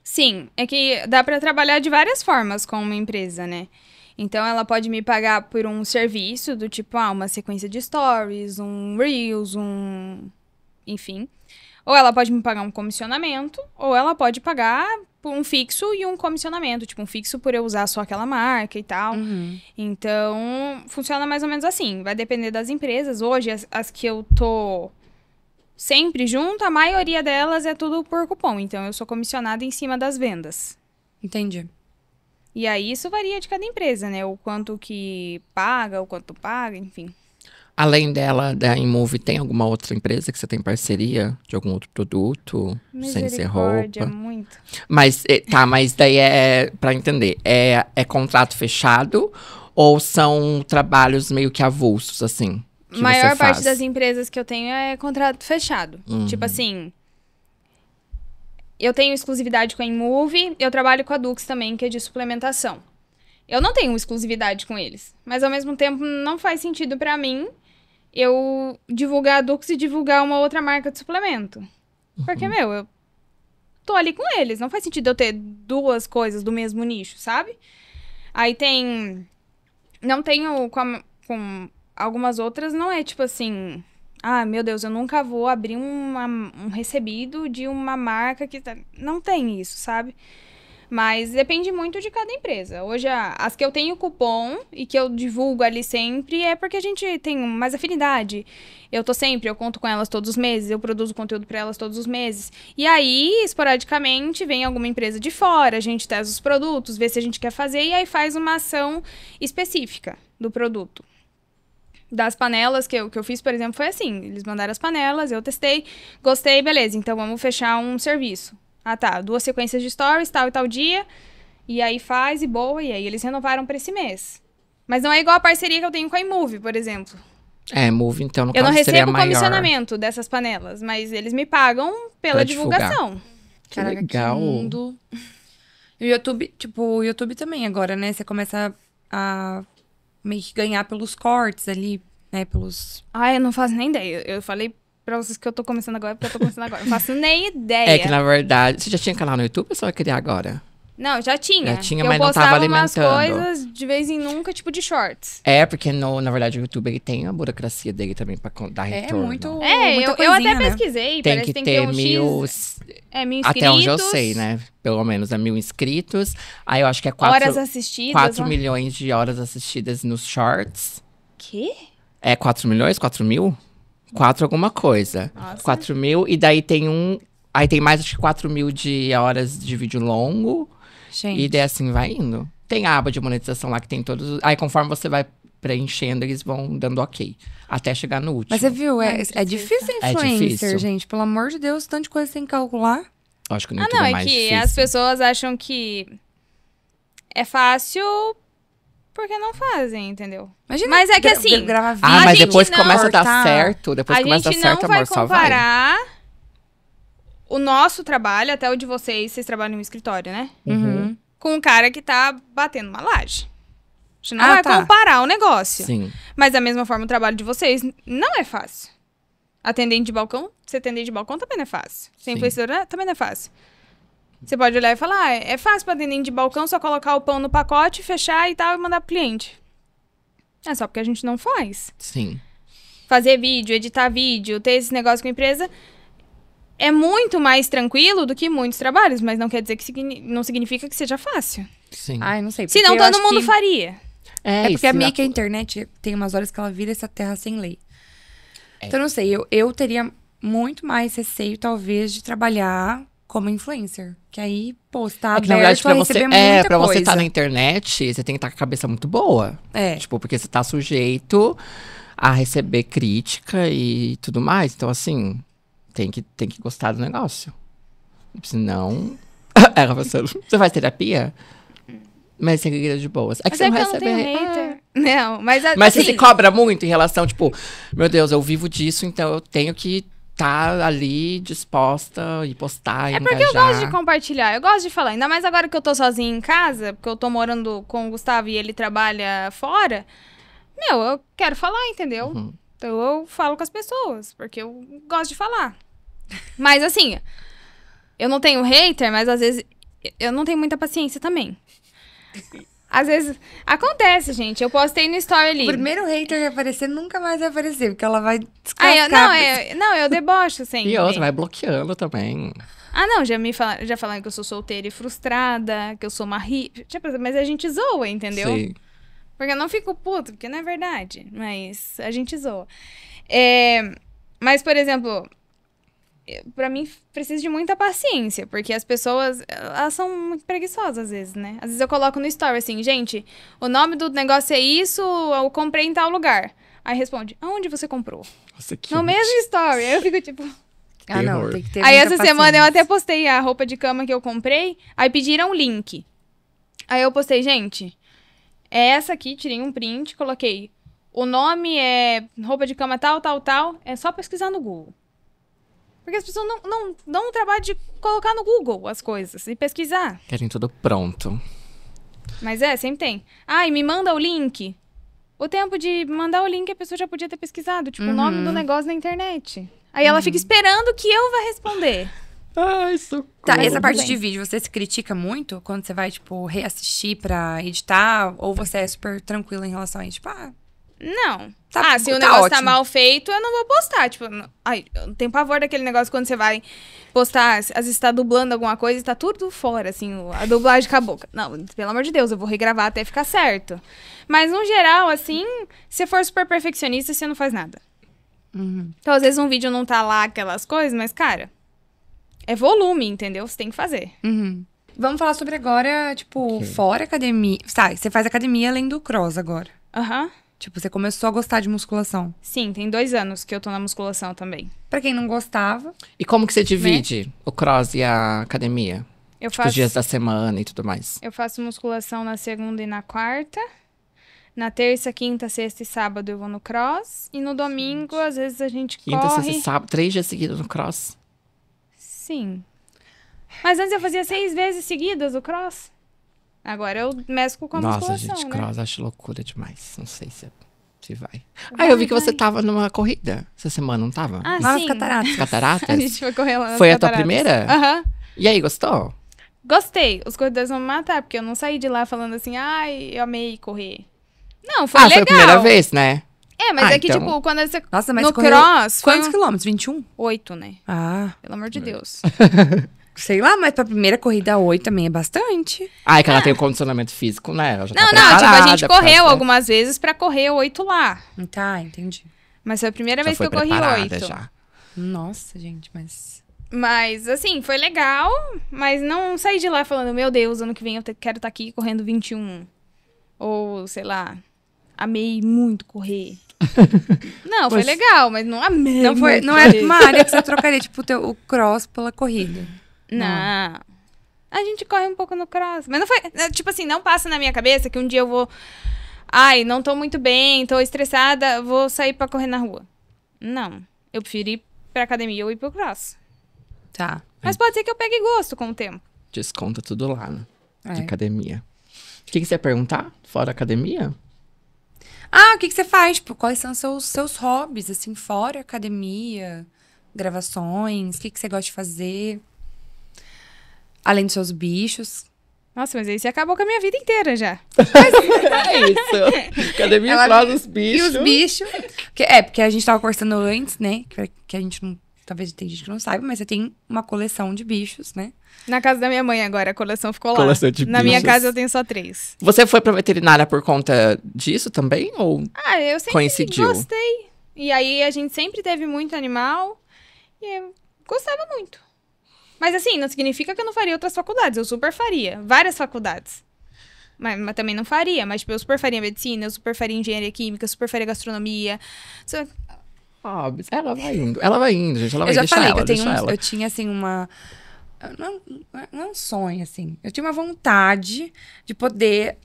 Sim, é que dá para trabalhar de várias formas com uma empresa, né? Então ela pode me pagar por um serviço do tipo, ah, uma sequência de stories, um reels, um enfim. Ou ela pode me pagar um comissionamento, ou ela pode pagar um fixo e um comissionamento. Tipo, um fixo por eu usar só aquela marca e tal. Uhum. Então, funciona mais ou menos assim. Vai depender das empresas. Hoje, as, as que eu tô sempre junto, a maioria delas é tudo por cupom. Então, eu sou comissionada em cima das vendas. Entendi. E aí, isso varia de cada empresa, né? O quanto que paga, o quanto paga, enfim. Além dela, da InMove, tem alguma outra empresa que você tem parceria de algum outro produto? Sem ser roupa? muito. Mas, eh, tá, mas daí é, é, pra entender, é, é contrato fechado ou são trabalhos meio que avulsos, assim? A Maior parte das empresas que eu tenho é contrato fechado. Uhum. Tipo assim, eu tenho exclusividade com a InMove, eu trabalho com a Dux também, que é de suplementação. Eu não tenho exclusividade com eles, mas ao mesmo tempo não faz sentido para mim eu divulgar a Dux e divulgar uma outra marca de suplemento. Porque, uhum. meu, eu tô ali com eles. Não faz sentido eu ter duas coisas do mesmo nicho, sabe? Aí tem. Não tenho com, a... com algumas outras, não é tipo assim. Ah, meu Deus, eu nunca vou abrir uma... um recebido de uma marca que. Tá", não tem isso, sabe? Mas depende muito de cada empresa. Hoje, as que eu tenho cupom e que eu divulgo ali sempre é porque a gente tem mais afinidade. Eu tô sempre, eu conto com elas todos os meses, eu produzo conteúdo para elas todos os meses. E aí, esporadicamente, vem alguma empresa de fora, a gente testa os produtos, vê se a gente quer fazer e aí faz uma ação específica do produto das panelas que eu, que eu fiz, por exemplo, foi assim: eles mandaram as panelas, eu testei, gostei, beleza, então vamos fechar um serviço. Ah, tá. Duas sequências de stories, tal e tal dia. E aí faz e boa. E aí eles renovaram pra esse mês. Mas não é igual a parceria que eu tenho com a iMove, por exemplo. É, Move, então, no eu caso, não recebo maior... comissionamento dessas panelas, mas eles me pagam pela divulgação. Que Caraca, legal. que mundo. E o YouTube, tipo, o YouTube também agora, né? Você começa a meio que ganhar pelos cortes ali, né? Pelos. Ah, eu não faço nem ideia. Eu falei Pra vocês que eu tô começando agora, porque eu tô começando agora. Não faço nem ideia. É que, na verdade, você já tinha canal no YouTube ou só vai criar agora? Não, já tinha. Já tinha, eu mas não tava alimentando. Eu umas coisas de vez em nunca, tipo de shorts. É, porque no, na verdade o YouTube ele tem a burocracia dele também pra dar é retorno. É muito. É, eu, coisinha, eu, até né? pesquisei. Tem que, tem que ter, um mil. X... É, mil inscritos. Até onde eu sei, né? Pelo menos é mil inscritos. Aí eu acho que é quatro. Horas assistidas. Quatro milhões de horas assistidas nos shorts. Que? É quatro milhões? quatro mil? Quatro alguma coisa. Nossa. Quatro mil. E daí tem um. Aí tem mais acho que quatro mil de horas de vídeo longo. Gente. E daí assim vai indo. Tem a aba de monetização lá que tem todos. Aí conforme você vai preenchendo, eles vão dando ok. Até chegar no último. Mas você é, viu, é, é difícil é influencer, é difícil. gente. Pelo amor de Deus, tanta coisa sem calcular. Acho que no ah, não, é, é que difícil. as pessoas acham que é fácil porque não fazem, entendeu? Imagina, mas é que assim. Grava ah, mas depois não, começa a dar tá. certo. Depois a começa a dar certo, amor, só vai. comparar o nosso trabalho, até o de vocês, vocês trabalham um escritório, né? Uhum. uhum. Com um cara que tá batendo uma laje. A gente não ah, vai tá. comparar o negócio. Sim. Mas da mesma forma, o trabalho de vocês não é fácil. Atendente de balcão, você atendente de balcão também não é fácil. Ser influenciadora também não é fácil. Você pode olhar e falar, ah, é fácil para atendente de balcão só colocar o pão no pacote, fechar e tal e mandar pro cliente. É só porque a gente não faz. Sim. Fazer vídeo, editar vídeo, ter esse negócio com a empresa é muito mais tranquilo do que muitos trabalhos, mas não quer dizer que signi não significa que seja fácil. Sim. Ai, não sei. Se não todo mundo que... faria. É, é porque a é meio que a internet tem umas horas que ela vira essa terra sem lei. É. Então, não sei, eu, eu teria muito mais receio, talvez, de trabalhar como influencer. Que aí, pô, você tá é que, na verdade, é, pra você, É, tá pra coisa. você estar tá na internet, você tem que estar tá com a cabeça muito boa. É. Tipo, porque você tá sujeito a receber crítica e tudo mais. Então, assim, tem que, tem que gostar do negócio. Senão... <laughs> Ela você você faz terapia? Mas você é de boas. É que mas você é não recebe... não, hater. Ah. não, mas... Mas assim... você se cobra muito em relação, tipo... Meu Deus, eu vivo disso, então eu tenho que tá ali disposta e postar, e É porque engajar. eu gosto de compartilhar, eu gosto de falar. Ainda mais agora que eu tô sozinha em casa, porque eu tô morando com o Gustavo e ele trabalha fora. Meu, eu quero falar, entendeu? Uhum. Então eu falo com as pessoas, porque eu gosto de falar. Mas assim, eu não tenho hater, mas às vezes eu não tenho muita paciência também. Às vezes acontece, gente. Eu postei no story ali. O primeiro hater que aparecer nunca mais vai aparecer, porque ela vai descascar. Ah, eu, não, eu, não, eu debocho sempre. <laughs> E outra, vai bloqueando também. Ah, não, já me falaram, já falaram que eu sou solteira e frustrada, que eu sou uma ri... Mas a gente zoa, entendeu? Sim. Porque eu não fico puto, porque não é verdade. Mas a gente zoa. É... Mas, por exemplo, eh, para mim precisa de muita paciência, porque as pessoas, eh, elas são muito preguiçosas às vezes, né? Às vezes eu coloco no story assim, gente, o nome do negócio é isso, eu comprei em tal lugar. Aí responde, aonde você comprou? Nossa, que no mesmo story. Aí eu fico tipo, ah, não, tem que ter Aí essa paciência. semana eu até postei a roupa de cama que eu comprei, aí pediram o link. Aí eu postei, gente, é essa aqui, tirei um print, coloquei o nome é roupa de cama tal, tal, tal. É só pesquisar no Google. Porque as pessoas não, não dão o trabalho de colocar no Google as coisas e pesquisar. Querem tudo pronto. Mas é, sempre tem. Ai, me manda o link. O tempo de mandar o link a pessoa já podia ter pesquisado, tipo, uhum. o nome do negócio na internet. Aí uhum. ela fica uhum. esperando que eu vá responder. Ai, socorro. Tá, essa parte de vídeo, você se critica muito quando você vai, tipo, reassistir pra editar? Ou você é super tranquila em relação a isso? Tipo, ah, não. Tá, ah, se tá o negócio tá ótimo. tá mal feito, eu não vou postar. Tipo, ai, eu tenho pavor daquele negócio quando você vai postar, às vezes tá dublando alguma coisa e tá tudo fora, assim, a dublagem com a boca. Não, pelo amor de Deus, eu vou regravar até ficar certo. Mas, no geral, assim, se for super perfeccionista, você não faz nada. Uhum. Então, às vezes, um vídeo não tá lá aquelas coisas, mas, cara, é volume, entendeu? Você tem que fazer. Uhum. Vamos falar sobre agora, tipo, okay. fora academia. Tá, você faz academia além do cross agora. Aham. Uhum. Tipo, você começou a gostar de musculação. Sim, tem dois anos que eu tô na musculação também. Pra quem não gostava. E como que você né? divide né? o cross e a academia? Eu tipo, faço. Os dias da semana e tudo mais. Eu faço musculação na segunda e na quarta. Na terça, quinta, sexta e sábado eu vou no cross. E no domingo, às vezes a gente quinta, corre... Quinta, sexta e sábado. Três dias seguidos no cross? Sim. Mas antes eu fazia seis vezes seguidas o cross. Agora eu mesco com a Nossa, musculação, gente, né? cross acho loucura demais. Não sei se, se vai. vai ah, eu vi que você tava numa corrida essa semana, não tava? Ah, sim. cataratas. cataratas? <laughs> a gente foi correr lá nas Foi cataratas. a tua primeira? Aham. Uhum. E aí, gostou? Gostei. Os corredores vão me matar, porque eu não saí de lá falando assim, ai, eu amei correr. Não, foi ah, legal. Ah, foi a primeira vez, né? É, mas ah, é que, então... tipo, quando você. Nossa, mas no correu... cross. Quantos um... quilômetros? 21? Oito, né? Ah. Pelo amor de Deus. <laughs> Sei lá, mas pra primeira corrida oito também é bastante. Ah, é que ela ah. tem o condicionamento físico, né? Ela já não, tá não, tipo, a gente correu algumas vezes pra correr oito lá. Tá, entendi. Mas foi a primeira já vez que eu corri oito. Já. Nossa, gente, mas. Mas, assim, foi legal, mas não saí de lá falando, meu Deus, ano que vem eu quero estar tá aqui correndo 21. Ou, sei lá, amei muito correr. <laughs> Não, pois... foi legal, mas não amei. Não, foi, não é uma área que você <laughs> trocaria, tipo, o cross pela corrida. Não. A gente corre um pouco no cross. Mas não foi. Né, tipo assim, não passa na minha cabeça que um dia eu vou. Ai, não tô muito bem, tô estressada, vou sair pra correr na rua. Não. Eu prefiro ir pra academia ou ir pro cross. Tá. Mas pode ser que eu pegue gosto com o tempo. Desconta tudo lá, né? É. De academia. O que, que você ia perguntar? Fora academia? Ah, o que, que você faz? Tipo, quais são seus, seus hobbies, assim, fora academia, gravações? O que, que você gosta de fazer? Além dos seus bichos. Nossa, mas aí você acabou com a minha vida inteira já. é isso. Cadê minha Ela... frase, os bichos? E os bichos. Que, é, porque a gente tava conversando antes, né? Que, que a gente não. Talvez tem gente que não saiba, mas você tem uma coleção de bichos, né? Na casa da minha mãe agora, a coleção ficou lá. Coleção de Na bichos. minha casa eu tenho só três. Você foi pra veterinária por conta disso também? Ou ah, eu sempre coincidiu? gostei. E aí a gente sempre teve muito animal. E eu gostava muito. Mas assim, não significa que eu não faria outras faculdades. Eu super faria. Várias faculdades. Mas, mas também não faria. Mas, tipo, eu super faria medicina, eu super faria engenharia química, eu super faria gastronomia. óbvio ah, ela vai indo. Ela vai indo, gente. Ela vai eu já falei ela, que eu, tenho um, eu tinha, assim, uma... Não, não é um sonho, assim. Eu tinha uma vontade de poder,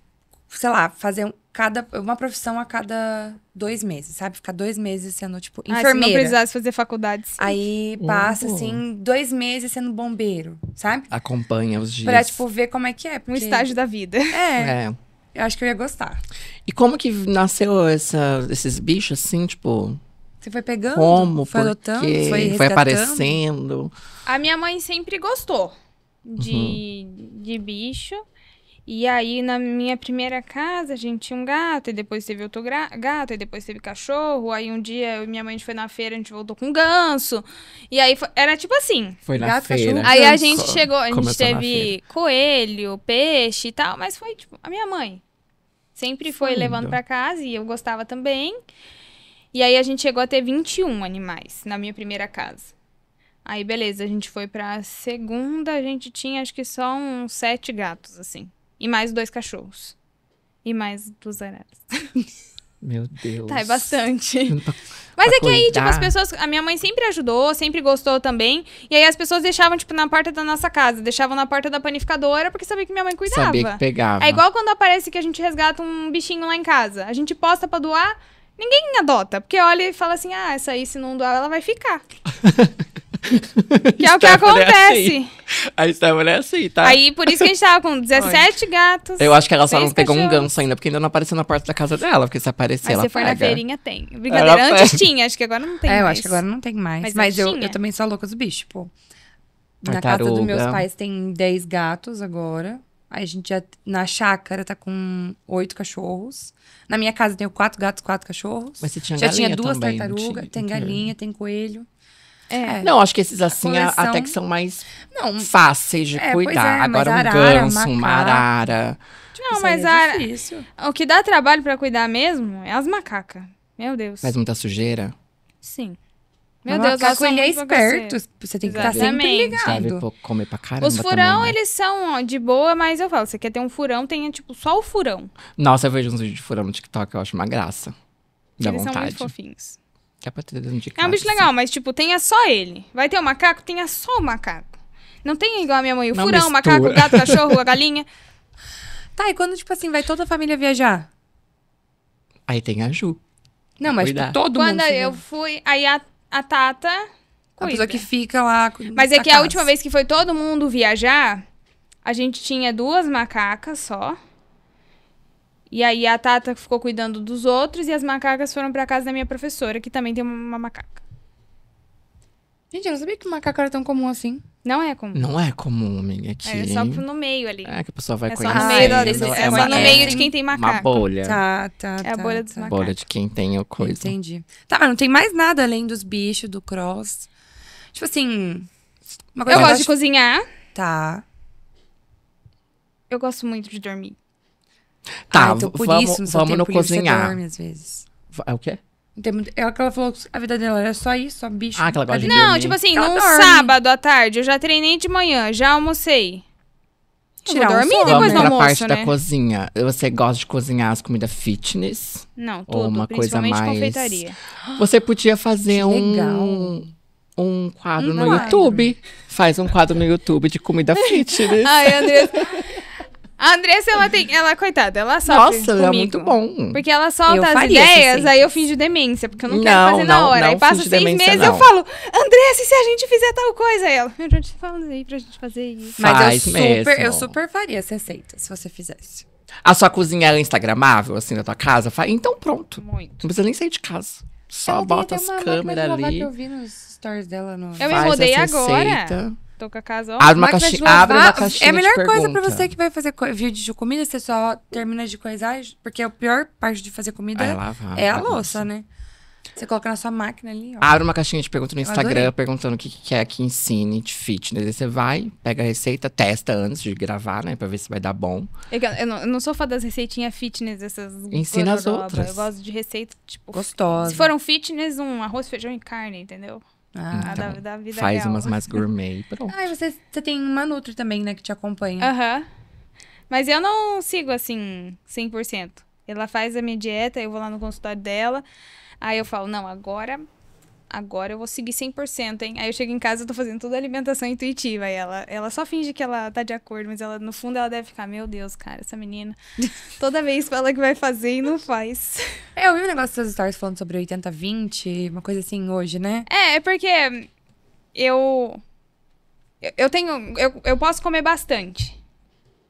sei lá, fazer um cada uma profissão a cada dois meses, sabe? Ficar dois meses sendo, tipo, enfermeira. Ah, se não precisasse fazer faculdade, sim. Aí passa, uhum. assim, dois meses sendo bombeiro, sabe? Acompanha os dias. Pra, tipo, ver como é que é. Porque... Um estágio da vida. É. é. Eu acho que eu ia gostar. E como que nasceu essa, esses bichos, assim, tipo... Você foi pegando? Como? Foi adotando? Foi, foi aparecendo? A minha mãe sempre gostou de, uhum. de bicho. E aí, na minha primeira casa, a gente tinha um gato, e depois teve outro gato, e depois teve cachorro. Aí um dia, minha mãe foi na feira, a gente voltou com ganso. E aí, foi, era tipo assim. Foi na gato, feira. Cachorro, aí ganso. a gente chegou, a gente Começou teve coelho, peixe e tal, mas foi tipo, a minha mãe. Sempre foi Fundo. levando para casa, e eu gostava também. E aí a gente chegou a ter 21 animais na minha primeira casa. Aí, beleza, a gente foi pra segunda, a gente tinha acho que só uns sete gatos, assim. E mais dois cachorros. E mais duas araras. <laughs> Meu Deus. Tá, é bastante. <laughs> Mas é que aí, cuidar. tipo, as pessoas. A minha mãe sempre ajudou, sempre gostou também. E aí as pessoas deixavam, tipo, na porta da nossa casa. Deixavam na porta da panificadora porque sabia que minha mãe cuidava. Sabia que pegava. É igual quando aparece que a gente resgata um bichinho lá em casa. A gente posta pra doar, ninguém adota. Porque olha e fala assim: ah, essa aí se não doar, ela vai ficar. <laughs> Que é o que é acontece. Assim. aí assim. A Stephanie é assim, tá? Aí por isso que a gente tava com 17 <laughs> Ai. gatos. Eu acho que ela só não pegou cachorros. um ganso ainda, porque ainda não apareceu na porta da casa dela, porque se aparecer, ela se for pega. na feirinha, tem. Brincadeira, ela antes pega. tinha, acho que agora não tem é, mais. eu acho que agora não tem mais. Mas, mas eu, eu, também sou louca dos bichos, pô. Tipo, na casa dos meus pais tem 10 gatos agora. Aí a gente já, na chácara, tá com oito cachorros. Na minha casa tenho quatro gatos, quatro cachorros. Mas você tinha já galinha Já tinha duas tartarugas, tem galinha, tem coelho. É. é. Não, acho que esses assim coleção... até que são mais não, fáceis de é, cuidar. É, Agora um arara, ganso, uma arara. Tipo, não, mas é difícil. o que dá trabalho para cuidar mesmo é as macacas. Meu Deus. Faz muita sujeira? Sim. Meu Deus, macaco, ele é esperto. Você tem que tá estar sempre ligado. Sabe, comer pra caramba Os furão, também, né? eles são de boa, mas eu falo, você quer ter um furão, tenha, tipo, só o furão. Nossa, eu vejo uns vídeos de furão no TikTok, eu acho uma graça. Dá eles vontade. são muito fofinhos pra ter dentro de casa. É um bicho assim. legal, mas tipo, tenha só ele. Vai ter o um macaco, tenha só o macaco. Não tem igual a minha mãe, o Não furão, o macaco, o gato, o cachorro, a galinha. <laughs> Tá, e quando, tipo assim, vai toda a família viajar? Aí tem a Ju. Não, mas tipo, todo quando mundo. Quando eu fui, aí a, a Tata. Cuida. A pessoa que fica lá. Mas é que casa. a última vez que foi todo mundo viajar, a gente tinha duas macacas só. E aí a Tata ficou cuidando dos outros e as macacas foram para casa da minha professora, que também tem uma macaca. Gente, eu não sabia que macaca era tão comum assim. Não é comum. Não é comum, amiga. É, é só no meio ali. É que a pessoa vai é Só no meio, é, é, só é uma... no meio de quem tem é macaco. Uma bolha. Tá, tá, É a tá, bolha dos macacos. Tá. Bolha de quem tem o coisa. Entendi. Tá, mas não tem mais nada além dos bichos, do cross. Tipo assim... eu gosto de cozinhar. Tá. Eu gosto muito de dormir. Tá, ah, então por vamos, isso, no vamos tempo no cozinhar. Você dorme, às vezes. É o quê? Ela é que ela falou que a vida dela era só isso, só bicho. Ah, que ela gosta de Não, dormir. tipo assim, no sábado à tarde, eu já treinei de manhã, já almocei. Tirar dormir um depois né? do almoço, parte né? da cozinha. Você gosta de cozinhar as comidas fitness? Não, tudo, ou uma coisa mais... confeitaria. Você podia fazer um um quadro no YouTube. Faz um quadro no YouTube de comida <laughs> fitness. Ai, Andressa. A Andressa, ela tem. Ela, coitada, ela sofre. Nossa, comigo, é muito bom. Porque ela solta as ideias, aí eu finjo demência, porque eu não, não quero fazer na hora. Não, aí passa seis demência, meses eu falo, Andressa, e se a gente fizer tal coisa? Aí ela, eu já te falei pra gente fazer isso. Mas Faz eu super, mesmo. eu super faria essa receita, se você fizesse. A sua cozinha é instagramável, assim, na tua casa? Então pronto. Muito. Não precisa nem sair de casa. Só bota as câmeras ali. Eu vi nos stories dela no... Eu me mudei agora tô com a casa. Ó, abre uma caixinha, abre uma caixinha. É a melhor coisa para você que vai fazer vídeo de comida, você só termina de coisar, porque a pior parte de fazer comida é, lavar, é a louça, né? Você coloca na sua máquina ali, ó. Abre uma caixinha de pergunta no Instagram, perguntando o que, que quer que ensine de fitness. Aí você vai, pega a receita, testa antes de gravar, né? Pra ver se vai dar bom. Eu, eu, não, eu não, sou fã das receitinhas fitness, essas. Ensina as outras. Eu gosto de receita, tipo. Gostosa. Se for um fitness, um arroz, feijão e carne, entendeu? Ah, então, da, da vida Faz real. umas mais <laughs> gourmet e pronto. Ah, você, você tem uma Nutri também, né, que te acompanha. Aham. Mas eu não sigo assim 100%. Ela faz a minha dieta, eu vou lá no consultório dela. Aí eu falo, não, agora agora eu vou seguir 100%, hein? Aí eu chego em casa, eu tô fazendo toda a alimentação intuitiva. E ela, ela só finge que ela tá de acordo, mas ela, no fundo, ela deve ficar, meu Deus, cara, essa menina. <laughs> toda vez fala que vai fazer e não faz. É, eu vi um negócio das stories falando sobre 80-20, uma coisa assim hoje, né? É, é porque eu. Eu tenho. Eu, eu posso comer bastante.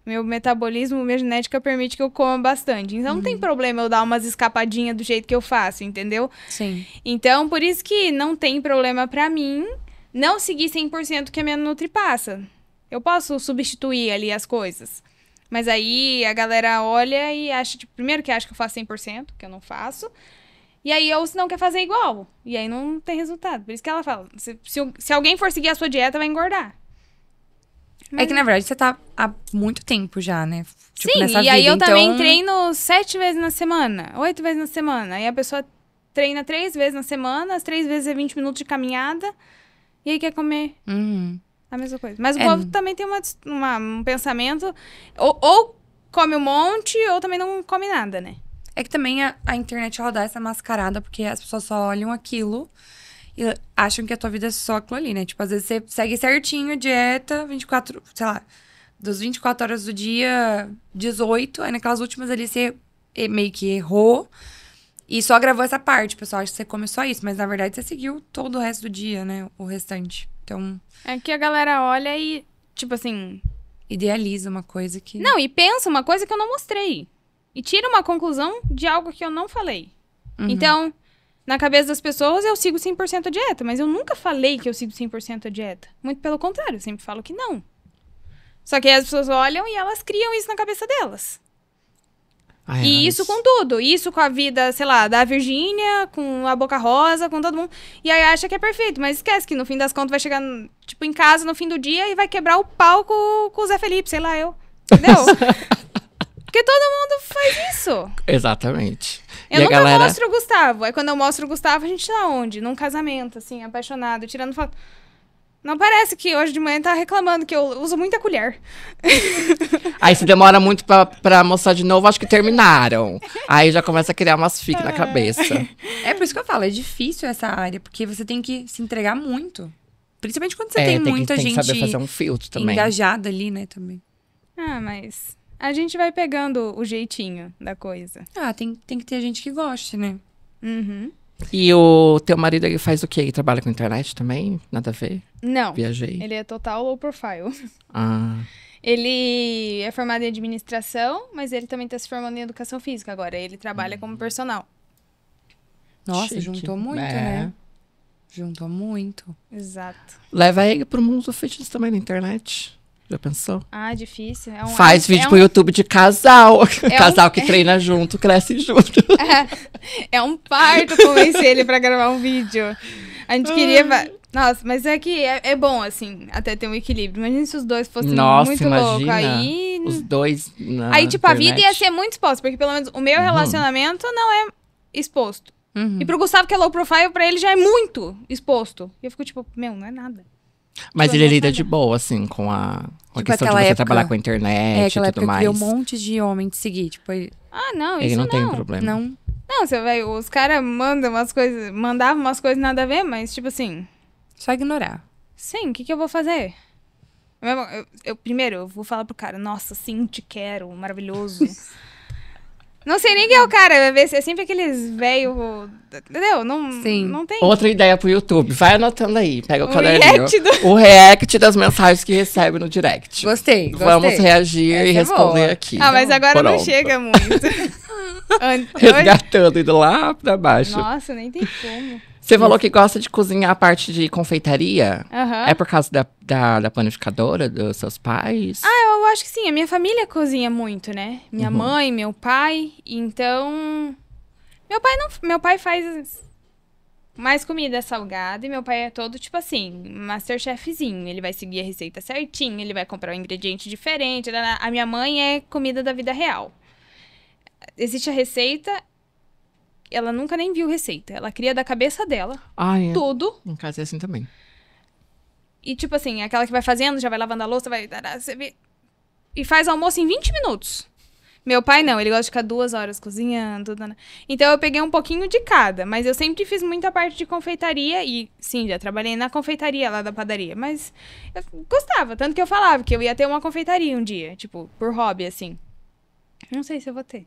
Meu metabolismo, minha genética permite que eu coma bastante. Então uhum. não tem uhum. problema eu dar umas escapadinhas do jeito que eu faço, entendeu? Sim. Então, por isso que não tem problema para mim não seguir 100% que a minha Nutri passa. Eu posso substituir ali as coisas. Mas aí a galera olha e acha, tipo, primeiro que acha que eu faço 100%, que eu não faço. E aí, ou se não quer fazer igual. E aí não tem resultado. Por isso que ela fala: se, se, se alguém for seguir a sua dieta, vai engordar. É que, na verdade, você tá há muito tempo já, né? Tipo, Sim, e vida, aí eu então... também treino sete vezes na semana, oito vezes na semana. E a pessoa treina três vezes na semana, as três vezes é 20 minutos de caminhada. E aí quer comer. Uhum. A mesma coisa. Mas o é. povo também tem uma, uma um pensamento... Ou, ou, come um monte, ou também não come nada, né? É que também a, a internet, ela dá essa mascarada, porque as pessoas só olham aquilo e acham que a tua vida é só aquilo ali, né? Tipo, às vezes você segue certinho, dieta, 24, sei lá, dos 24 horas do dia, 18, aí naquelas últimas ali você meio que errou e só gravou essa parte. O pessoal acha que você come só isso, mas na verdade você seguiu todo o resto do dia, né? O restante. Então. É que a galera olha e, tipo assim. Idealiza uma coisa que. Não, e pensa uma coisa que eu não mostrei. E tira uma conclusão de algo que eu não falei. Uhum. Então, na cabeça das pessoas eu sigo 100% a dieta, mas eu nunca falei que eu sigo 100% a dieta. Muito pelo contrário, eu sempre falo que não. Só que aí as pessoas olham e elas criam isso na cabeça delas. e isso com tudo. Isso com a vida, sei lá, da Virgínia, com a Boca Rosa, com todo mundo. E aí acha que é perfeito, mas esquece que no fim das contas vai chegar, tipo, em casa no fim do dia e vai quebrar o palco com o Zé Felipe, sei lá eu. Entendeu? <laughs> Porque todo mundo faz isso. Exatamente. Eu e nunca galera... mostro o Gustavo. Aí quando eu mostro o Gustavo, a gente tá onde? Num casamento, assim, apaixonado, tirando foto. Não parece que hoje de manhã tá reclamando que eu uso muita colher. <laughs> Aí se demora muito pra, pra mostrar de novo, acho que terminaram. Aí já começa a criar umas fic na cabeça. É por isso que eu falo, é difícil essa área, porque você tem que se entregar muito. Principalmente quando você é, tem, tem, muita que, tem gente. Que saber fazer um filtro também. Engajada ali, né, também. Ah, mas a gente vai pegando o jeitinho da coisa. Ah, tem, tem que ter gente que goste, né? Uhum. E o teu marido, ele faz o quê? Ele trabalha com internet também? Nada a ver? Não. Viajei. Ele é total low profile. Ah. Ele é formado em administração, mas ele também está se formando em educação física agora. Ele trabalha como hum. personal. Nossa, Chique. juntou muito, é. né? Juntou muito. Exato. Leva ele pro mundo fitness também na internet. Já pensou? Ah, difícil. É um, Faz é, vídeo é pro um... YouTube de casal. É <laughs> casal um... que <laughs> treina junto, cresce junto. É, é um parto convencer ele pra gravar um vídeo. A gente queria. Nossa, mas é que é, é, bom, assim, até ter um equilíbrio. Imagina se os dois fossem Nossa, muito loucos. Aí. Os dois. aí, tipo, internet. a vida ia ser muito exposta, porque pelo menos o meu uhum. relacionamento não é exposto. Uhum. E pro Gustavo, que é low profile, pra ele já é muito exposto. E eu fico, tipo, meu, não é nada. Mas ele lida de boa, assim, com a, com tipo, a questão de você época, trabalhar com a internet é, e tudo mais. Que veio um monte de homem te seguir, tipo... Ele... Ah, não, ele isso não. não tem problema. Não. Não, você vai... Os caras mandam umas coisas... Mandavam umas coisas nada a ver, mas, tipo assim... Só ignorar. Sim, o que, que eu vou fazer? Eu, eu, eu, primeiro, eu vou falar pro cara, nossa, sim, te quero, maravilhoso. <laughs> Não sei nem quem é o cara, vai ver se é sempre aqueles velho. Entendeu? Não, Sim. não tem. Outra ideia pro YouTube. Vai anotando aí. Pega o, o caderninho. React do... O react das mensagens que recebe no direct. Gostei. gostei. Vamos reagir Essa e é responder aqui. Ah, mas agora Pronto. não chega <laughs> muito. Resgatando, indo lá pra baixo. Nossa, nem tem como. Você falou que gosta de cozinhar a parte de confeitaria. Uhum. É por causa da, da, da, panificadora dos seus pais? Ah, eu acho que sim. A minha família cozinha muito, né? Minha uhum. mãe, meu pai. Então. Meu pai não. Meu pai faz mais comida salgada e meu pai é todo tipo assim, masterchefzinho. Ele vai seguir a receita certinho, ele vai comprar um ingrediente diferente. Né, né. A minha mãe é comida da vida real. Existe a receita, ela nunca nem viu receita. Ela cria da cabeça dela ah, é. tudo. Em casa é assim também. E tipo assim, é aquela que vai fazendo, já vai lavando a louça, vai. E faz almoço em 20 minutos. Meu pai não, ele gosta de ficar duas horas cozinhando. Então eu peguei um pouquinho de cada, mas eu sempre fiz muita parte de confeitaria e sim, já trabalhei na confeitaria lá da padaria, mas eu gostava, tanto que eu falava que eu ia ter uma confeitaria um dia, tipo, por hobby assim. Não sei se eu vou ter.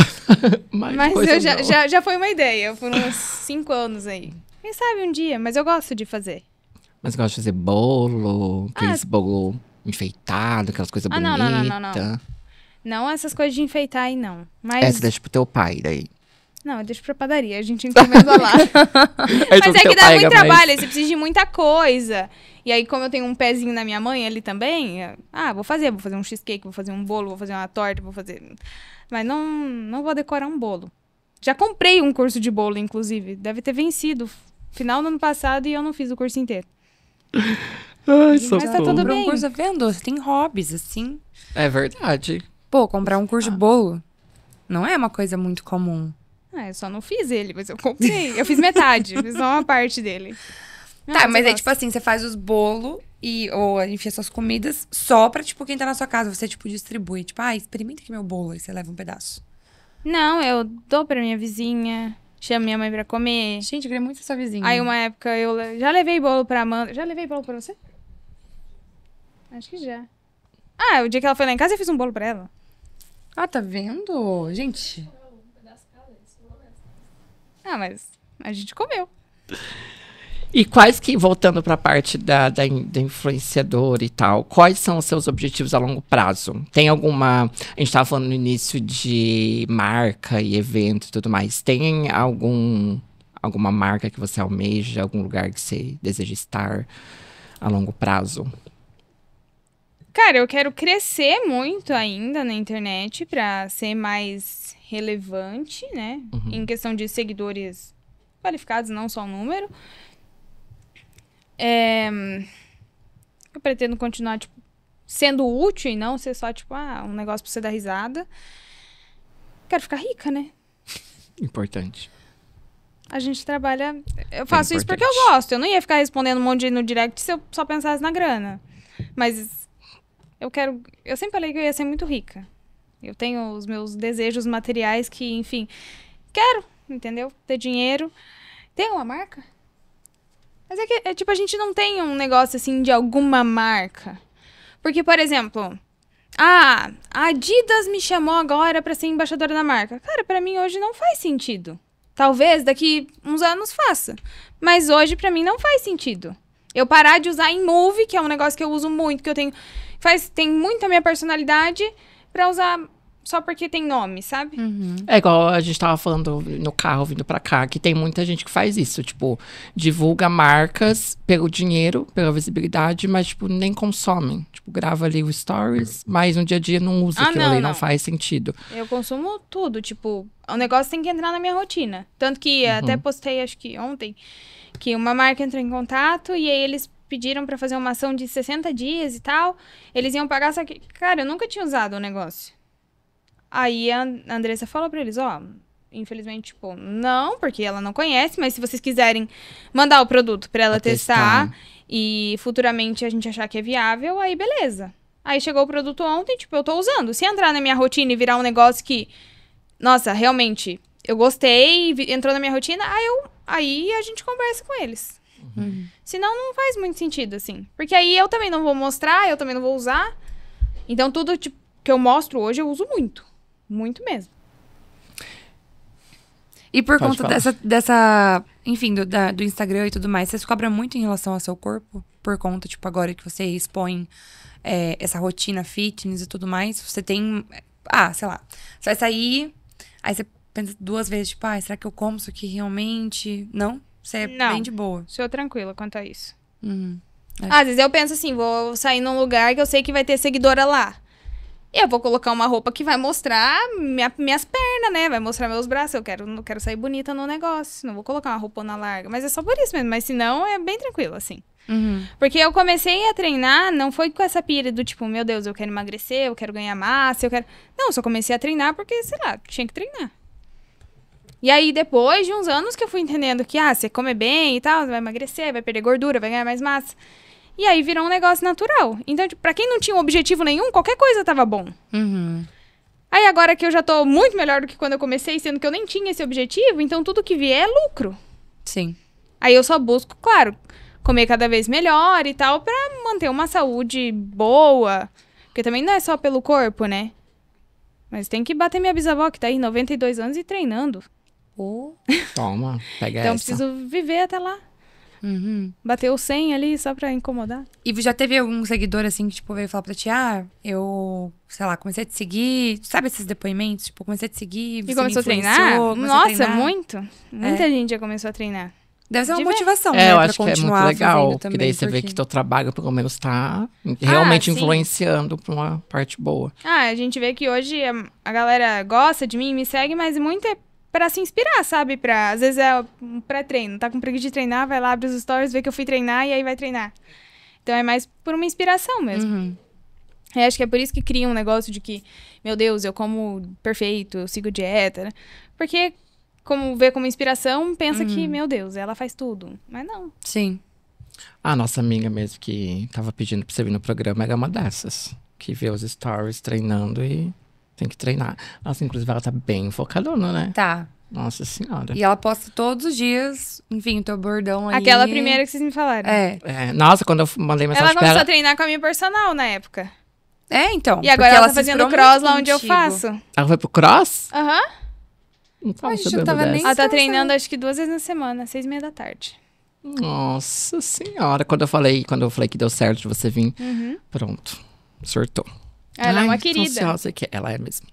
<laughs> mas, mas eu já, já, já, foi uma ideia, por uns <laughs> cinco anos aí. Quem sabe um dia, mas eu gosto de fazer. Mas eu gosto de fazer bolo, aqueles ah. bolo enfeitado, aquelas coisas ah, bonitas. Não, não, não, não, não. Não essas coisas de enfeitar aí, não. Mas... Essa deixa pro teu pai daí. Não, eu deixo pra padaria, a gente encomenda lá. <laughs> <laughs> Mas é que dá muito trabalho, você precisa de muita coisa. E aí, como eu tenho um pezinho na minha mãe ali também, eu, ah, vou fazer, vou fazer um cheesecake, vou fazer um bolo, vou fazer uma torta, vou fazer. Mas não, não vou decorar um bolo. Já comprei um curso de bolo, inclusive. Deve ter vencido. Final do ano passado e eu não fiz o curso inteiro. <laughs> Ai, Mas tá tudo bem. Um curso, vendo? Você tem hobbies, assim. É verdade. Pô, comprar um curso de bolo não é uma coisa muito comum. Ah, eu só não fiz ele, mas eu comprei. Eu fiz metade, fiz só uma parte dele. Não, tá, ah, mas é tipo assim, você faz os bolos e, ou enfia suas comidas só pra, tipo, quem tá na sua casa. Você, tipo, distribui. Tipo, ah, experimenta aqui meu bolo. E você leva um pedaço. Não, eu dou pra minha vizinha. Chamo minha mãe pra comer. Gente, eu queria muito sua vizinha. Aí uma época eu já levei bolo pra Amanda. Já levei bolo pra você? Acho que já. Ah, o dia que ela foi lá em casa eu fiz um bolo pra ela. Ah, tá vendo? Gente. Ah, mas a gente comeu. E quais que, voltando para a parte da, da, da, influenciadora e tal, quais são os seus objetivos a longo prazo? Tem alguma. A gente estava falando no início de marca e evento e tudo mais. Tem algum, alguma marca que você almeja, algum lugar que você deseja estar a longo prazo? Cara, eu quero crescer muito ainda na internet para ser mais relevante, né? Uhum. Em questão de seguidores qualificados, não só o número. É... Eu pretendo continuar, tipo, sendo útil e não ser só, tipo, ah, um negócio pra você dar risada. Quero ficar rica, né? Importante. A gente trabalha. Eu é faço é isso porque eu gosto. Eu não ia ficar respondendo um monte no direct se eu só pensasse na grana. Mas eu quero. Eu sempre falei que eu ia ser muito rica. Eu tenho os meus desejos materiais que, enfim, quero, entendeu? Ter dinheiro. Tem uma marca? Mas é que, é, tipo, a gente não tem um negócio assim de alguma marca. Porque, por exemplo, ah, a Adidas me chamou agora para ser embaixadora da marca. Cara, para mim hoje não faz sentido. Talvez daqui uns anos faça, mas hoje para mim não faz sentido. Eu parar de usar em move, que é um negócio que eu uso muito, que eu tenho faz tem muita minha personalidade, pra usar só porque tem nome, sabe? Uhum. É igual a gente tava falando no carro vindo para cá, que tem muita gente que faz isso, tipo, divulga marcas pelo dinheiro, pela visibilidade, mas tipo nem consomem, tipo grava ali o stories, mas no dia a dia não usa ah, aquilo não, ali, não. não faz sentido. Eu consumo tudo, tipo, o negócio tem que entrar na minha rotina. Tanto que uhum. até postei acho que ontem que uma marca entrou em contato e aí eles pediram para fazer uma ação de 60 dias e tal. Eles iam pagar, só que, cara, eu nunca tinha usado o negócio. Aí a Andressa falou para eles, ó, infelizmente, tipo, não, porque ela não conhece, mas se vocês quiserem mandar o produto para ela testar, testar né? e futuramente a gente achar que é viável, aí beleza. Aí chegou o produto ontem, tipo, eu tô usando. Se entrar na minha rotina e virar um negócio que, nossa, realmente, eu gostei, entrou na minha rotina, aí, eu, aí a gente conversa com eles. Uhum. Senão não faz muito sentido, assim. Porque aí eu também não vou mostrar, eu também não vou usar. Então tudo tipo, que eu mostro hoje eu uso muito. Muito mesmo. E por Pode conta dessa, dessa. Enfim, do, da, do Instagram e tudo mais, você cobra muito em relação ao seu corpo? Por conta, tipo, agora que você expõe é, essa rotina fitness e tudo mais, você tem. É, ah, sei lá. Você vai sair, aí você pensa duas vezes, tipo, ah, será que eu como isso aqui realmente? Não? Você é não, bem de boa. Sou tranquila quanto a isso. Uhum. É. às vezes eu penso assim, vou sair num lugar que eu sei que vai ter seguidora lá. Eu vou colocar uma roupa que vai mostrar minha, minhas pernas, né? Vai mostrar meus braços. Eu quero, não quero sair bonita no negócio. Não vou colocar uma roupa na larga. Mas é só por isso mesmo. Mas se não, é bem tranquilo, assim. Uhum. Porque eu comecei a treinar, não foi com essa pira do tipo, meu Deus, eu quero emagrecer, eu quero ganhar massa, eu quero. Não, só comecei a treinar porque, sei lá, tinha que treinar. E aí, depois de uns anos que eu fui entendendo que, ah, você come bem e tal, vai emagrecer, vai perder gordura, vai ganhar mais massa. E aí virou um negócio natural. Então, tipo, pra quem não tinha um objetivo nenhum, qualquer coisa tava bom. Uhum. Aí agora que eu já tô muito melhor do que quando eu comecei, sendo que eu nem tinha esse objetivo, então tudo que vier é lucro. Sim. Aí eu só busco, claro, comer cada vez melhor e tal, pra manter uma saúde boa. Porque também não é só pelo corpo, né? Mas tem que bater minha bisavó que tá aí 92 anos e treinando. Oh. Toma, pega então, essa. Então preciso viver até lá. Uhum. Bateu 100 ali só pra incomodar. E já teve algum seguidor assim que tipo, veio falar pra ti: Ah, eu, sei lá, comecei a te seguir. Sabe esses depoimentos? Tipo, comecei a te seguir. E começou a treinar? Começou Nossa, a treinar. muito. É. Muita é. gente já começou a treinar. Deve ser uma De motivação, é, né? Eu acho que é muito legal. porque daí você porque... vê que teu trabalho, pelo menos, tá ah, realmente ah, influenciando pra uma parte boa. Ah, a gente vê que hoje a galera gosta de mim, me segue, mas muito é para se inspirar, sabe? Pra, às vezes é um pré-treino, tá com preguiça de treinar, vai lá, abre os stories, vê que eu fui treinar e aí vai treinar. Então é mais por uma inspiração mesmo. Uhum. Eu acho que é por isso que cria um negócio de que, meu Deus, eu como perfeito, eu sigo dieta, né? Porque como vê como inspiração, pensa uhum. que, meu Deus, ela faz tudo. Mas não. Sim. A nossa amiga mesmo que tava pedindo pra você vir no programa era é uma dessas. Que vê os stories treinando e tem que treinar. Nossa, inclusive ela tá bem focadona, né? Tá. Nossa senhora. E ela posta todos os dias, enfim, o teu bordão ali. Aquela primeira que vocês me falaram. É. é nossa, quando eu mandei mensagem ela pra ela... Ela começou a treinar com a minha personal na época. É, então. E agora ela, ela tá fazendo cross lá onde eu faço. Ela foi pro cross? Aham. Uhum. Então, a gente não tava nem Ela tá treinando acho que duas vezes na semana, seis e meia da tarde. Nossa senhora, quando eu falei, quando eu falei que deu certo de você vir, uhum. pronto, surtou. Ela Ai, é uma querida. Ansiosa que ela é mesmo.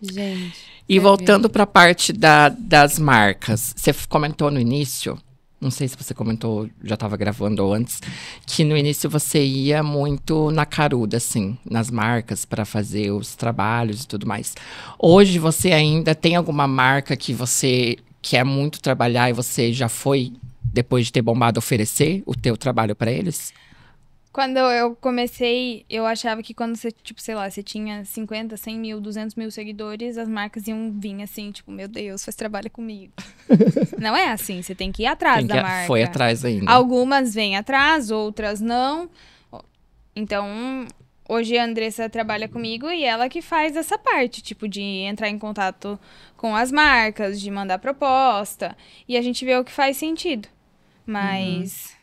Gente. E voltando para a parte da, das marcas, você comentou no início, não sei se você comentou, já estava gravando ou antes, que no início você ia muito na caruda, assim, nas marcas para fazer os trabalhos e tudo mais. Hoje você ainda tem alguma marca que você quer muito trabalhar e você já foi depois de ter bombado oferecer o teu trabalho para eles? Quando eu comecei, eu achava que quando você, tipo, sei lá, você tinha 50, 100 mil, 200 mil seguidores, as marcas iam vir assim, tipo, meu Deus, faz trabalho comigo. <laughs> não é assim, você tem que ir atrás tem da ir, marca. Foi atrás ainda. Algumas vêm atrás, outras não. Então, hoje a Andressa trabalha comigo e ela que faz essa parte, tipo, de entrar em contato com as marcas, de mandar proposta. E a gente vê o que faz sentido. Uhum. Mas. Uhum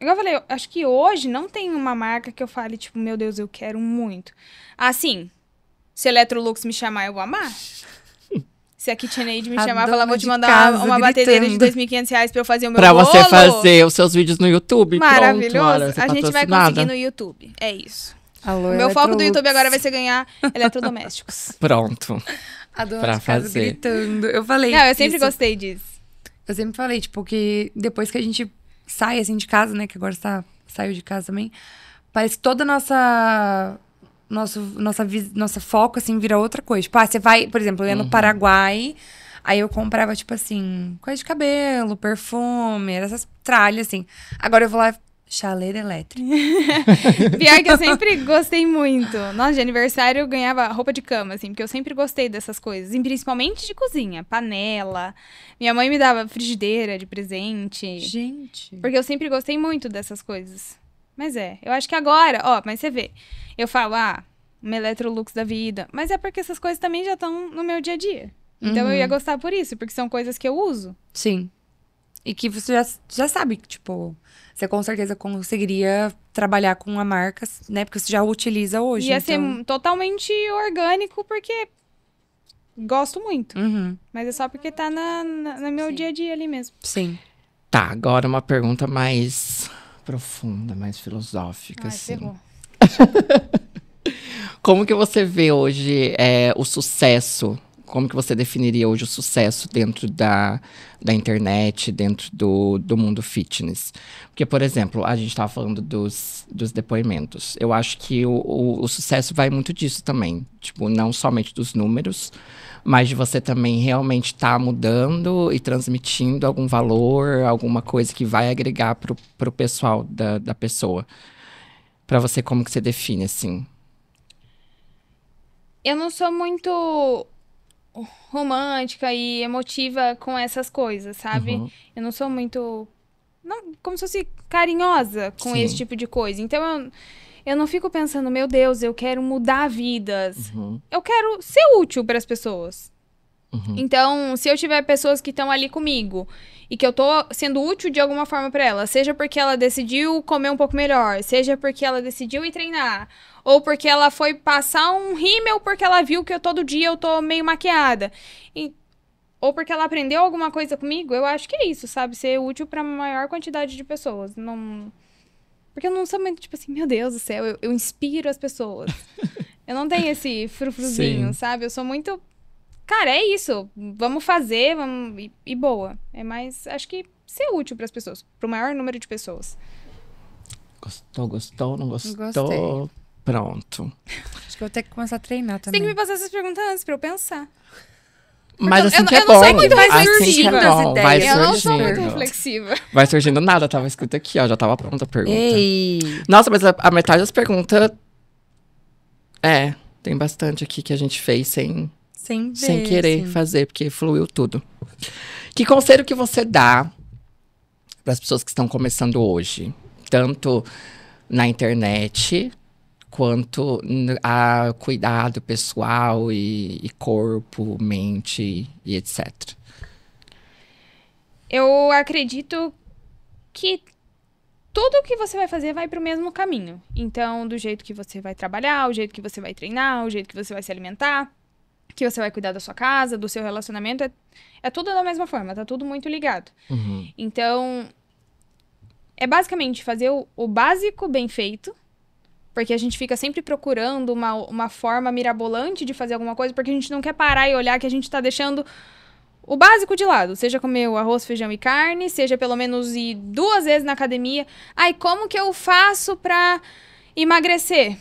Igual eu falei, eu acho que hoje não tem uma marca que eu fale, tipo, meu Deus, eu quero muito. Assim, se Electrolux me chamar, eu vou amar. Se a KitchenAid me a chamar falar, vou te mandar uma, uma batedeira de 2.500 reais pra eu fazer o meu pra bolo. Pra você fazer os seus vídeos no YouTube. Maravilhoso. Pronto, a gente vai conseguir no YouTube. É isso. Alô, meu foco do YouTube agora vai ser ganhar eletrodomésticos. <laughs> Pronto. A dona pra fazer. gritando. Eu falei. Não, eu sempre isso. gostei disso. Eu sempre falei, tipo, que depois que a gente sai assim de casa, né? Que agora está, saiu de casa também. Parece que toda a nossa. Nosso, nossa, nossa foco, assim, vira outra coisa. Tipo, ah, você vai, por exemplo, eu ia no uhum. Paraguai. Aí eu comprava, tipo assim, coisa de cabelo, perfume, essas tralhas, assim. Agora eu vou lá Chaleira elétrica. <laughs> Pior que eu sempre gostei muito. Nossa, de aniversário eu ganhava roupa de cama, assim, porque eu sempre gostei dessas coisas. E principalmente de cozinha, panela. Minha mãe me dava frigideira de presente. Gente. Porque eu sempre gostei muito dessas coisas. Mas é, eu acho que agora, ó, mas você vê. Eu falo, ah, uma eletrolux da vida. Mas é porque essas coisas também já estão no meu dia a dia. Então uhum. eu ia uhum. gostar por isso, porque são coisas que eu uso. Sim e que você já, já sabe que, tipo, você com certeza conseguiria trabalhar com a marca, né? Porque você já utiliza hoje. Ia então... ser totalmente orgânico, porque gosto muito. Uhum. Mas é só porque tá na, na, no meu Sim. dia a dia ali mesmo. Sim. Tá, agora uma pergunta mais profunda, mais filosófica, Ai, assim. Ferrou. <laughs> Como que você vê hoje é, o sucesso como que você definiria hoje o sucesso dentro da, da internet, dentro do, do mundo fitness? Porque, por exemplo, a gente estava falando dos, dos depoimentos. Eu acho que o, o, o sucesso vai muito disso também. Tipo, não somente dos números, mas de você também realmente estar tá mudando e transmitindo algum valor, alguma coisa que vai agregar para o pessoal da, da pessoa. Para você, como que você define, assim? Eu não sou muito romântica e emotiva com essas coisas, sabe? Uhum. Eu não sou muito. Não, como se fosse carinhosa com Sim. esse tipo de coisa. Então eu, eu não fico pensando, meu Deus, eu quero mudar vidas. Uhum. Eu quero ser útil para as pessoas. Uhum. Então, se eu tiver pessoas que estão ali comigo e que eu tô sendo útil de alguma forma para ela, seja porque ela decidiu comer um pouco melhor, seja porque ela decidiu ir treinar, ou porque ela foi passar um rímel porque ela viu que eu todo dia eu tô meio maquiada. E, ou porque ela aprendeu alguma coisa comigo, eu acho que é isso, sabe? Ser útil para maior quantidade de pessoas. Não porque eu não sou muito, tipo assim, meu Deus do céu, eu, eu inspiro as pessoas. <laughs> eu não tenho esse frufruzinho, Sim. sabe? Eu sou muito cara, é isso. Vamos fazer, vamos. E, e boa. É mais. Acho que ser útil para as pessoas, para o maior número de pessoas. Gostou, gostou, não gostou? Gostei. Pronto. Acho que eu vou ter que começar a treinar também. Tem que me passar essas perguntas antes para eu pensar. Porque mas assim eu, que é eu bom. É eu não sou muito mais assim surgindo é bom, Vai surgindo. Eu não sou muito reflexiva. Vai surgindo nada, tava tá? escrito aqui, ó. Já tava pronta a pergunta. Ei. Nossa, mas a, a metade das perguntas. É, tem bastante aqui que a gente fez sem sem, sem querer assim. fazer, porque fluiu tudo. Que conselho que você dá para as pessoas que estão começando hoje? Tanto na internet, quanto a cuidado pessoal e, e corpo, mente e etc. Eu acredito que tudo que você vai fazer vai para o mesmo caminho. Então, do jeito que você vai trabalhar, o jeito que você vai treinar, o jeito que você vai se alimentar, que você vai cuidar da sua casa, do seu relacionamento, é, é tudo da mesma forma, tá tudo muito ligado. Uhum. Então, é basicamente fazer o, o, básico bem feito, porque a gente fica sempre procurando uma, uma forma mirabolante de fazer alguma coisa, porque a gente não quer parar e olhar que a gente tá deixando o básico de lado, seja comer o arroz, feijão e carne, seja pelo menos ir duas vezes na academia. Ai, como que eu faço pra emagrecer?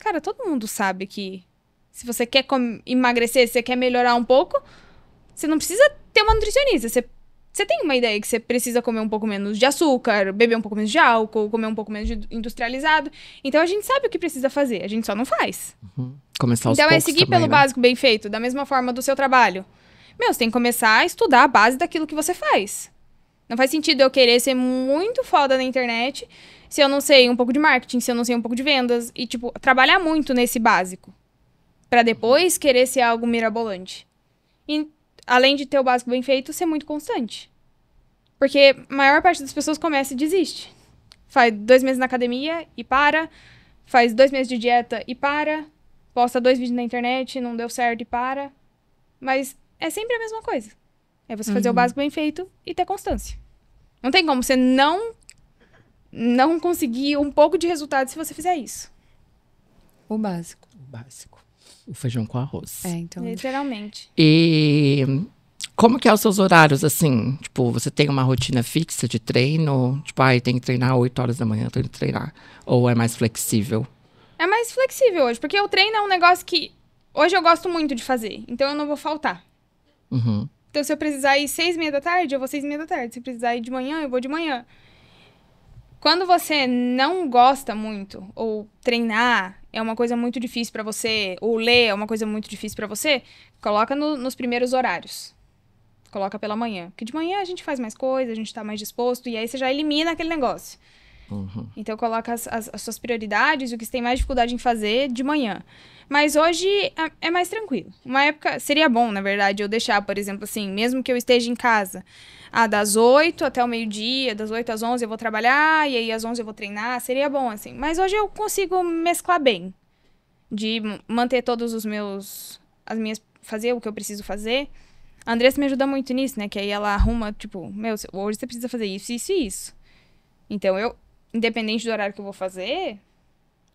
Cara, todo mundo sabe que se você quer emagrecer, se você quer melhorar um pouco, você não precisa ter uma nutricionista. Você, você tem uma ideia que você precisa comer um pouco menos de açúcar, beber um pouco menos de álcool, comer um pouco menos de industrializado. Então a gente sabe o que precisa fazer, a gente só não faz. Uhum. Começar Então é seguir também, pelo né? básico bem feito, da mesma forma do seu trabalho. Meu, você tem que começar a estudar a base daquilo que você faz. Não faz sentido eu querer ser muito foda na internet se eu não sei um pouco de marketing, se eu não sei um pouco de vendas. E, tipo, trabalhar muito nesse básico para depois querer ser algo mirabolante. E além de ter o básico bem feito, ser muito constante. Porque a maior parte das pessoas começa e desiste. Faz dois meses na academia e para. Faz dois meses de dieta e para. Posta dois vídeos na internet, não deu certo e para. Mas é sempre a mesma coisa. É você fazer o uhum. básico bem feito e ter constância. Não tem como você não não conseguir um pouco de resultado se você fizer isso. O básico. O básico o feijão com arroz. É, então. Literalmente. E como que é os seus horários, assim? Tipo, você tem uma rotina fixa de treino? Tipo, ai, ah, tem que treinar 8 horas da manhã, tem que treinar. Ou é mais flexível? É mais flexível hoje, porque o treino é um negócio que hoje eu gosto muito de fazer, então eu não vou faltar. Uhum. Então, se eu precisar ir seis e meia da tarde, eu vou seis e meia da tarde. Se eu precisar ir de manhã, eu vou de manhã. Quando você não gosta muito, ou treinar, é uma coisa muito difícil para você, ou ler é uma coisa muito difícil para você, coloca no, nos primeiros horários. Coloca pela manhã. Porque de manhã a gente faz mais coisa, a gente tá mais disposto, e aí você já elimina aquele negócio. Uhum. Então coloca as, as, as, suas prioridades, o que você tem mais dificuldade em fazer de manhã. Mas hoje é, é mais tranquilo. Uma época seria bom, na verdade, eu deixar, por exemplo, assim, mesmo que eu esteja em casa, ah, das 8 até o meio-dia, das 8 às 11 eu vou trabalhar e aí às 11 eu vou treinar, seria bom assim. Mas hoje eu consigo mesclar bem de manter todos os meus as minhas fazer o que eu preciso fazer. A Andressa me ajuda muito nisso, né? Que aí ela arruma, tipo, meu, hoje você precisa fazer isso, isso e isso. Então eu, independente do horário que eu vou fazer,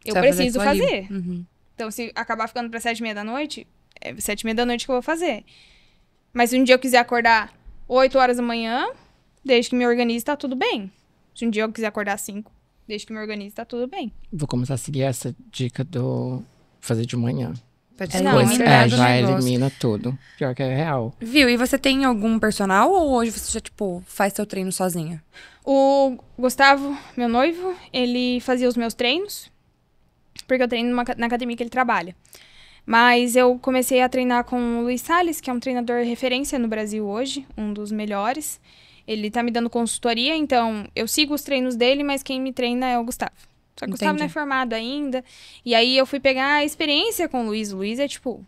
eu Você preciso fazer. Uhum. Então, se acabar ficando para sete e meia da noite, é sete e meia da noite que eu vou fazer. Mas se um dia eu quiser acordar 8 horas da manhã, desde que me organize, tá tudo bem. Se um dia eu quiser acordar 5, desde que me organize, tá tudo bem. Vou começar a seguir essa dica do fazer de manhã. Depois, é, é já elimina tudo. Pior que é real. Viu? E você tem algum personal ou hoje você já, tipo, faz seu treino sozinha? O Gustavo, meu noivo, ele fazia os meus treinos. Porque eu treino numa, na academia que ele trabalha. Mas eu comecei a treinar com o Luiz Salles, que é um treinador referência no Brasil hoje, um dos melhores. Ele tá me dando consultoria, então eu sigo os treinos dele, mas quem me treina é o Gustavo. Só que o Gustavo não é formado ainda. E aí eu fui pegar a experiência com o Luiz. O Luiz é tipo,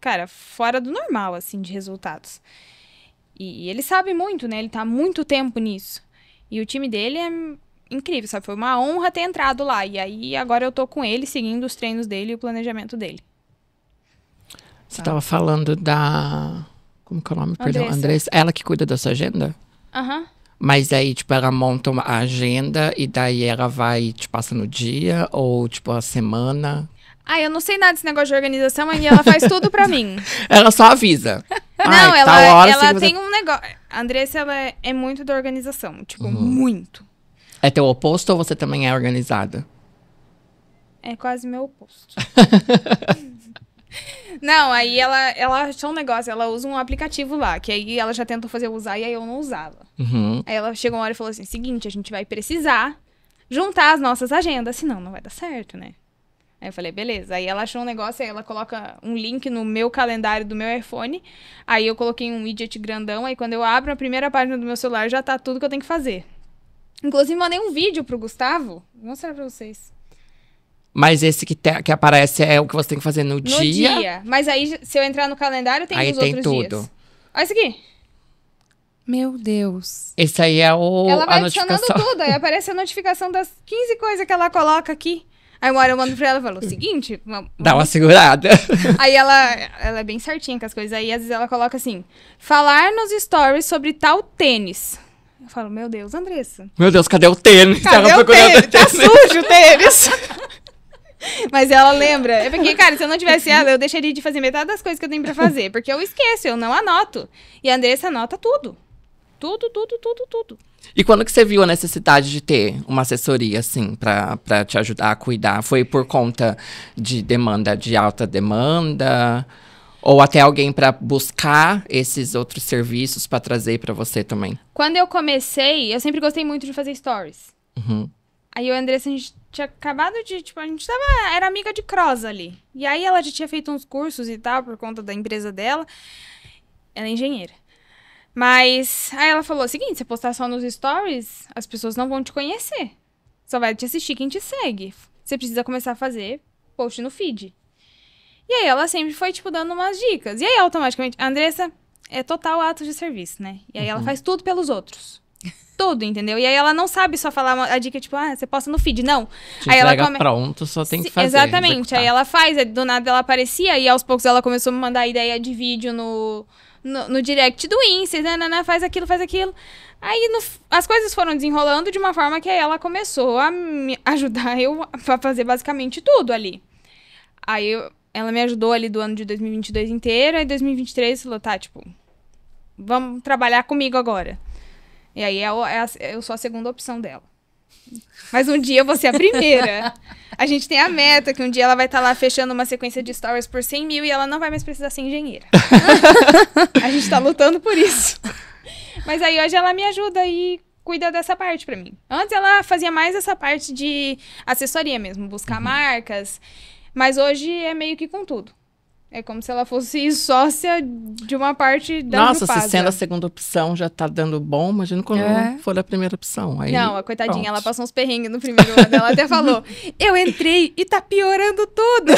cara, fora do normal, assim, de resultados. E ele sabe muito, né? Ele tá muito tempo nisso. E o time dele é incrível, sabe? Foi uma honra ter entrado lá. E aí agora eu tô com ele, seguindo os treinos dele e o planejamento dele. Você estava falando da. Como que é o nome? Andressa. Perdão, Andressa. Ela que cuida da sua agenda? Aham. Uhum. Mas aí, tipo, ela monta uma agenda e daí ela vai, te passa no dia ou, tipo, a semana? Ah, eu não sei nada desse negócio de organização e ela faz tudo pra mim. <laughs> Ela só avisa. <laughs> não, ela, hora, ela tem um negócio. A Andressa, ela é, é muito da organização. Tipo, uhum. muito. É teu oposto ou você também é organizada? É quase meu oposto. <laughs> Não, aí ela, ela achou um negócio, ela usa um aplicativo lá, que aí ela já tentou fazer eu usar e aí eu não usava. Uhum. Aí ela chegou uma hora e falou assim: seguinte, a gente vai precisar juntar as nossas agendas, senão não vai dar certo, né? Aí eu falei, beleza. Aí ela achou um negócio, aí ela coloca um link no meu calendário do meu iPhone. Aí eu coloquei um widget grandão, aí quando eu abro a primeira página do meu celular já tá tudo que eu tenho que fazer. Inclusive, mandei um vídeo pro Gustavo. Vou mostrar pra vocês. Mas esse que, te, que aparece é o que você tem que fazer no, no dia. No dia. Mas aí, se eu entrar no calendário, tem aí os tem outros tudo. dias. Olha isso aqui. Meu Deus. Esse aí é o. Ela vai a adicionando tudo. Aí aparece a notificação das 15 coisas que ela coloca aqui. Aí uma hora eu mando pra ela e falo, seguinte... Vamos... Dá uma segurada. <laughs> Aí ela, ela é bem certinha com as coisas. Aí às vezes ela coloca assim, falar nos stories sobre tal tênis. Eu falo, meu Deus, Andressa. Meu Deus, cadê o tênis? Cadê ela o tênis? Tá tênis? Tá sujo o tênis. <laughs> Mas ela lembra. É porque, cara, se eu não tivesse ela, eu deixaria de fazer metade das coisas que eu tenho pra fazer. Porque eu esqueço, eu não anoto. E a Andressa anota tudo. Tudo, tudo, tudo, tudo. E quando que você viu a necessidade de ter uma assessoria, assim, para te ajudar a cuidar? Foi por conta de demanda, de alta demanda? Ou até alguém para buscar esses outros serviços para trazer para você também? Quando eu comecei, eu sempre gostei muito de fazer stories. Uhum. Aí eu Andressa, a gente tinha acabado de, tipo, a gente tava, era amiga de Cross ali. E aí ela já tinha feito uns cursos e tal, por conta da empresa dela. Ela é engenheira. Mas aí ela falou o seguinte, se postar só nos stories, as pessoas não vão te conhecer. Só vai te assistir quem te segue. Você precisa começar a fazer post no feed. E aí ela sempre foi, tipo, dando umas dicas. E aí automaticamente, a Andressa é total ato de serviço, né? E aí uhum. ela faz tudo pelos outros tudo, entendeu? E aí ela não sabe só falar a dica, tipo, ah, você posta no feed, não. Te aí ela come... pronto, só tem que fazer. Exatamente, executar. aí ela faz, do nada ela aparecia, e aos poucos ela começou a me mandar ideia de vídeo no, no, no direct do Insta, faz aquilo, faz aquilo. Aí no, as coisas foram desenrolando de uma forma que ela começou a me ajudar eu a fazer basicamente tudo ali. Aí eu, ela me ajudou ali do ano de 2022 inteiro, aí 2023 falou, tá, tipo, vamos trabalhar comigo agora. E aí é, é a, eu sou a segunda opção dela. Mas um dia você é a primeira. a gente tem a meta que um dia ela vai estar tá lá fechando uma sequência de stories por 100 mil e ela não vai mais precisar ser engenheira. <laughs> a gente está lutando por isso. Mas aí hoje ela me ajuda e cuida dessa parte para mim. Antes ela fazia mais essa parte de assessoria mesmo, buscar uhum. marcas. Mas hoje é meio que com tudo. É como se ela fosse sócia de uma parte da Nossa, grupada. se sendo a segunda opção já tá dando bom, imagina quando é. for a primeira opção. Aí, não, a coitadinha, pronto. ela passou uns perrengues no primeiro ano. Ela até falou: <laughs> Eu entrei e tá piorando tudo.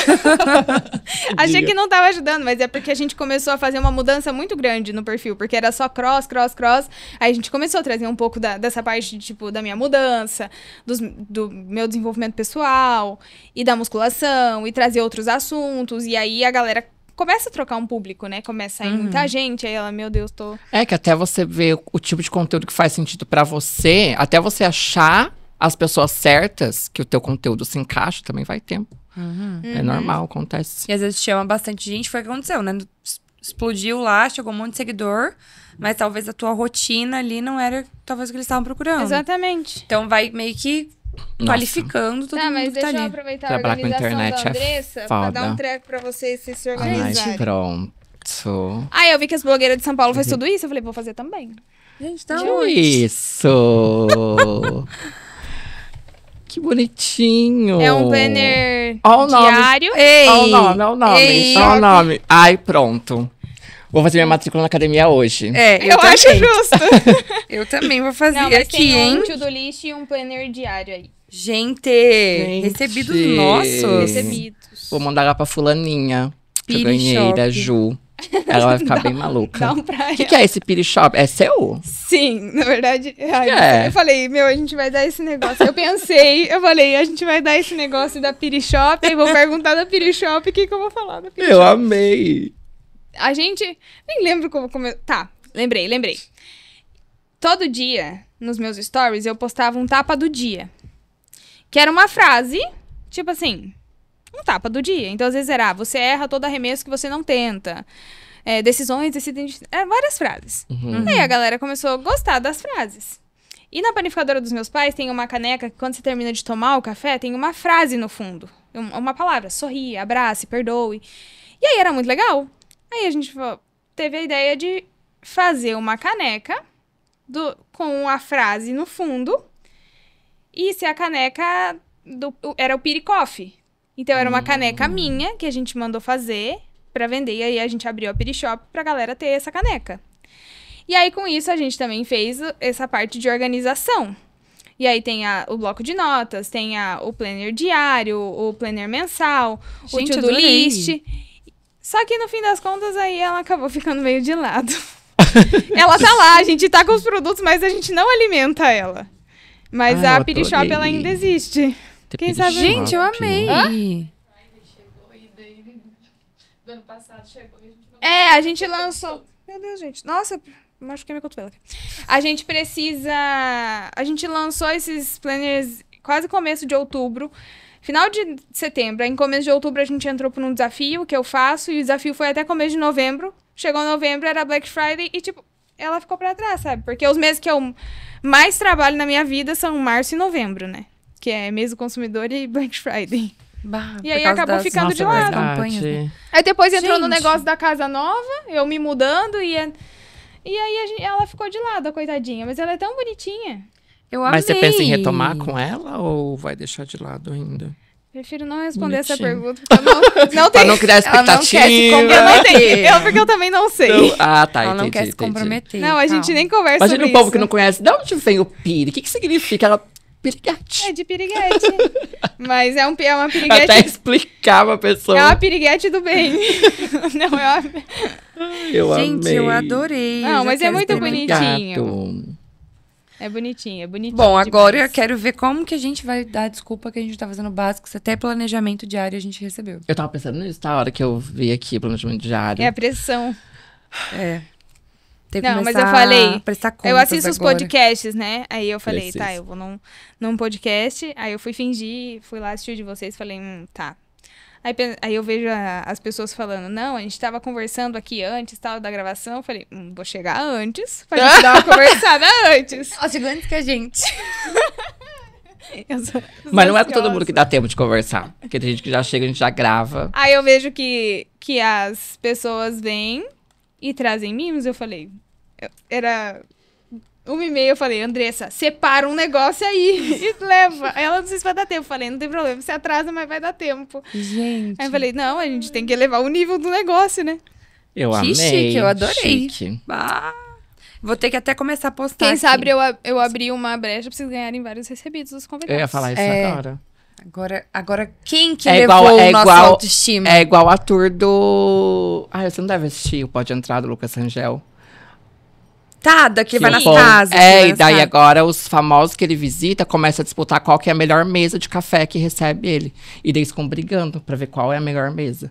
<laughs> Achei que não tava ajudando, mas é porque a gente começou a fazer uma mudança muito grande no perfil, porque era só cross, cross, cross. Aí a gente começou a trazer um pouco da, dessa parte, tipo, da minha mudança, dos, do meu desenvolvimento pessoal e da musculação, e trazer outros assuntos. E aí a galera começa a trocar um público, né? Começa a ir uhum. muita gente, aí ela, meu Deus, tô. É que até você ver o, tipo de conteúdo que faz sentido para você, até você achar as pessoas certas que o teu conteúdo se encaixa, também vai tempo. Uhum. É uhum. normal, acontece. E às vezes chama bastante gente, foi o que aconteceu, né? Explodiu lá, chegou um monte de seguidor, mas talvez a tua rotina ali não era talvez o que eles estavam procurando. Exatamente. Então vai meio que nossa. qualificando todo tá, mundo mas tá deixa eu ali. aproveitar Trabalhar a organização com internet da é Andressa é pra dar um treco pra vocês se, se organizarem. Ai, pronto. Aí eu vi que as blogueiras de São Paulo faz uhum. tudo isso. Eu falei, vou fazer também. Gente, tá onde? Tipo isso! <laughs> que bonitinho! É um banner diário. Olha o nome, olha o nome, olha o nome. Ai, pronto. Vou fazer minha matrícula na academia hoje. É, eu, eu acho justo. <laughs> eu também vou fazer Não, mas aqui, tem um to-do lixo e um planner diário aí. Gente, Gente. recebidos nossos. Recebidos. Vou mandar lá pra fulaninha. Que eu ganhei da Ju. Ela vai ficar <laughs> dá, bem maluca. Um o que, que, é esse Piri Shop? É seu? Sim, na verdade. Ai, é. Eu falei, meu, a gente vai dar esse negócio. Eu pensei, eu falei, a gente vai dar esse negócio da Piri Shop. e vou <laughs> perguntar da Piri Shop o que, que eu vou falar da Piri Eu Shop. amei. A gente. Nem lembro como. como... Tá, lembrei, lembrei. Todo dia, nos meus stories, eu postava um tapa do dia. Que era uma frase, tipo assim. Um tapa do dia. Então, às vezes era, ah, você erra todo arremesso que você não tenta. É, decisões, decidem. É, várias frases. Uhum. Aí a galera começou a gostar das frases. E na panificadora dos meus pais tem uma caneca que, quando você termina de tomar o café, tem uma frase no fundo. Uma palavra. Sorri, abrace, perdoe. E aí era muito legal. Aí a gente teve a ideia de fazer uma caneca do, com a frase no fundo. E se a caneca do, era o Piricoffee. Então era uma hum. caneca minha que a gente mandou fazer para vender. E aí a gente abriu a Pirishop pra galera ter essa caneca. E aí com isso a gente também fez essa parte de organização. E aí tem a, o bloco de notas, tem a, o planner diário, o planner mensal, gente, o to-do list. Só que no fim das contas, aí ela acabou ficando meio de lado. <laughs> ela tá lá, a gente tá com os produtos, mas a gente não alimenta ela. Mas ah, a Pirishop, ela ainda existe. Quem sabe? Gente, eu amei. Hã? É, a gente lançou. Meu Deus, gente. Nossa, machuquei minha cotovela. A gente precisa. A gente lançou esses planners quase começo de outubro. Final de setembro, em começo de outubro a gente entrou por um desafio que eu faço, e o desafio foi até começo de novembro. Chegou novembro, era Black Friday, e tipo, ela ficou para trás, sabe? Porque os meses que eu mais trabalho na minha vida são março e novembro, né? Que é mês do consumidor e Black Friday. Bah, e aí acabou das... ficando Nossa, de lado. né? Aí depois entrou gente. no negócio da casa nova, eu me mudando e. E aí gente, ela ficou de lado, a coitadinha. Mas ela é tão bonitinha. Eu amei. Mas você pensa em retomar com ela ou vai deixar de lado ainda? Prefiro não responder Bonitinho. essa pergunta, porque não, <laughs> não criar expectativa. Ela não quer se comprometer. eu, porque eu também não sei. Não. Ah, tá, Ela entendi, não quer se comprometer. Não, ah, tá, a gente não. nem conversa Imagina sobre um povo que não conhece. De onde vem o pire? O que, que significa? Ela... Piriguete. É de piriguete. <laughs> Mas é, um, é uma piriguete... Até explicar pra pessoa. É uma piriguete do bem. <laughs> não, é uma... Eu Gente, amei. eu adorei. Não, mas é muito bonitinho. Obrigado. É bonitinho, é bonitinho. Bom, agora demais. eu quero ver como que a gente vai dar desculpa que a gente tá fazendo básicos, até planejamento diário a gente recebeu. Eu tava pensando nisso, tá? A hora que eu vi aqui planejamento diário. É a pressão. É. Não, mas eu falei. eu assisto os podcasts, né? Aí eu falei, tá, Preciso. tá, eu vou num, num podcast. Aí eu fui fingir, fui lá assistir de vocês falei, hum, tá. Aí, aí eu vejo a, as pessoas falando, não, a gente tava conversando aqui antes, tal, da gravação. Eu falei, hum, vou chegar antes pra gente dar uma <laughs> conversada antes. Ó, chegou antes que a gente. <laughs> Mas não é com todo mundo que dá tempo de conversar. Porque tem gente que já chega, a gente já grava. Aí eu vejo que, que as pessoas vêm e trazem mimos. Eu falei, era uma e meia, eu falei, Andressa, separa um negócio aí <laughs> e leva. Ela, não sei se vai dar tempo. Eu falei, não tem problema, você atrasa, mas vai dar tempo. Gente. Aí eu falei, não, a gente tem que elevar o nível do negócio, né? Eu que amei. chique, eu adorei. Chique. Ah. vou ter que até começar a postar Quem aqui. sabe eu, eu abri uma brecha pra vocês ganharem vários recebidos dos convidados. Eu ia falar isso é... agora. Agora, agora quem que é levou é o nosso autoestima? É igual a tour do... Ah, você não deve assistir o Pode Entrar do Lucas Angel coitada que, que vai nas casas. É, né, e daí agora os famosos que ele visita começam a disputar qual que é a melhor mesa de café que recebe ele. E daí eles ficam brigando pra ver qual é a melhor mesa.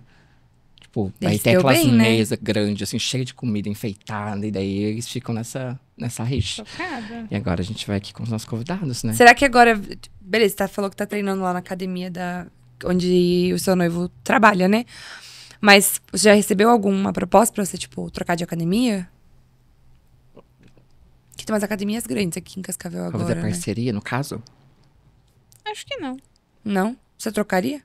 Tipo, daí tem aquelas bem, né? mesas né? grandes, assim, cheia de comida enfeitada. E daí eles ficam nessa, nessa rixa. Chocada. E agora a gente vai aqui com os nossos convidados, né? Será que agora... Beleza, Você falou que tá treinando lá na academia da... Onde o seu noivo trabalha, né? Mas você já recebeu alguma proposta pra você, tipo, trocar de academia? Que tem umas academias grandes aqui em Cascavel agora. Fazer né? parceria, né? no caso? Acho que não. Não? Você trocaria?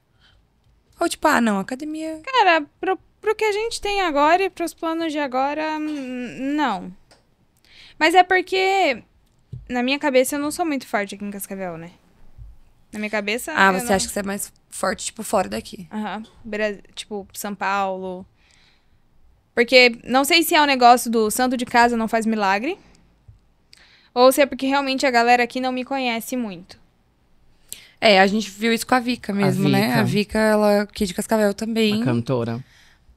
Ou tipo, ah, não, academia. Cara, pro, pro que a gente tem agora e pros planos de agora, hum, não. Mas é porque, na minha cabeça, eu não sou muito forte aqui em Cascavel, né? Na minha cabeça. Ah, você não... acha que você é mais forte, tipo, fora daqui? Aham. Tipo, São Paulo. Porque não sei se é um negócio do santo de casa não faz milagre. Ou se é porque realmente a galera aqui não me conhece muito. É, a gente viu isso com a Vika mesmo, a né? Vika. né? A Vika, ela aqui de Cascavel também. A cantora.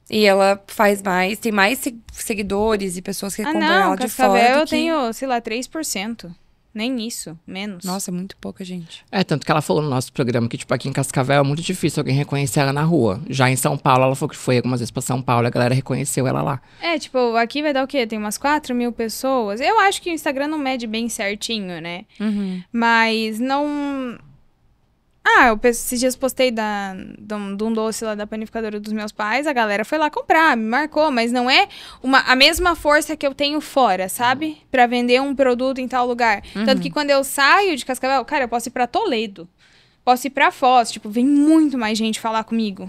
E ela faz mais, tem mais seguidores e pessoas que ah, acompanham não, ela Cascavel de fora. Cascavel eu que... tenho, sei lá, 3%. Nem isso, menos. Nossa, é muito pouca gente. É, tanto que ela falou no nosso programa que, tipo, aqui em Cascavel é muito difícil alguém reconhecer ela na rua. Já em São Paulo, ela falou que foi algumas vezes pra São Paulo, a galera reconheceu ela lá. É, tipo, aqui vai dar o quê? Tem umas 4 mil pessoas. Eu acho que o Instagram não mede bem certinho, né? Uhum. Mas não ah, eu esses dias postei da, de, um, doce lá da panificadora dos meus pais, a galera foi lá comprar, me marcou, mas não é uma, a mesma força que eu tenho fora, sabe? Uhum. Para vender um produto em tal lugar. Uhum. Tanto que uhum. quando eu saio de Cascavel, cara, eu posso ir pra Toledo, posso ir pra Foz, tipo, vem muito mais gente falar comigo.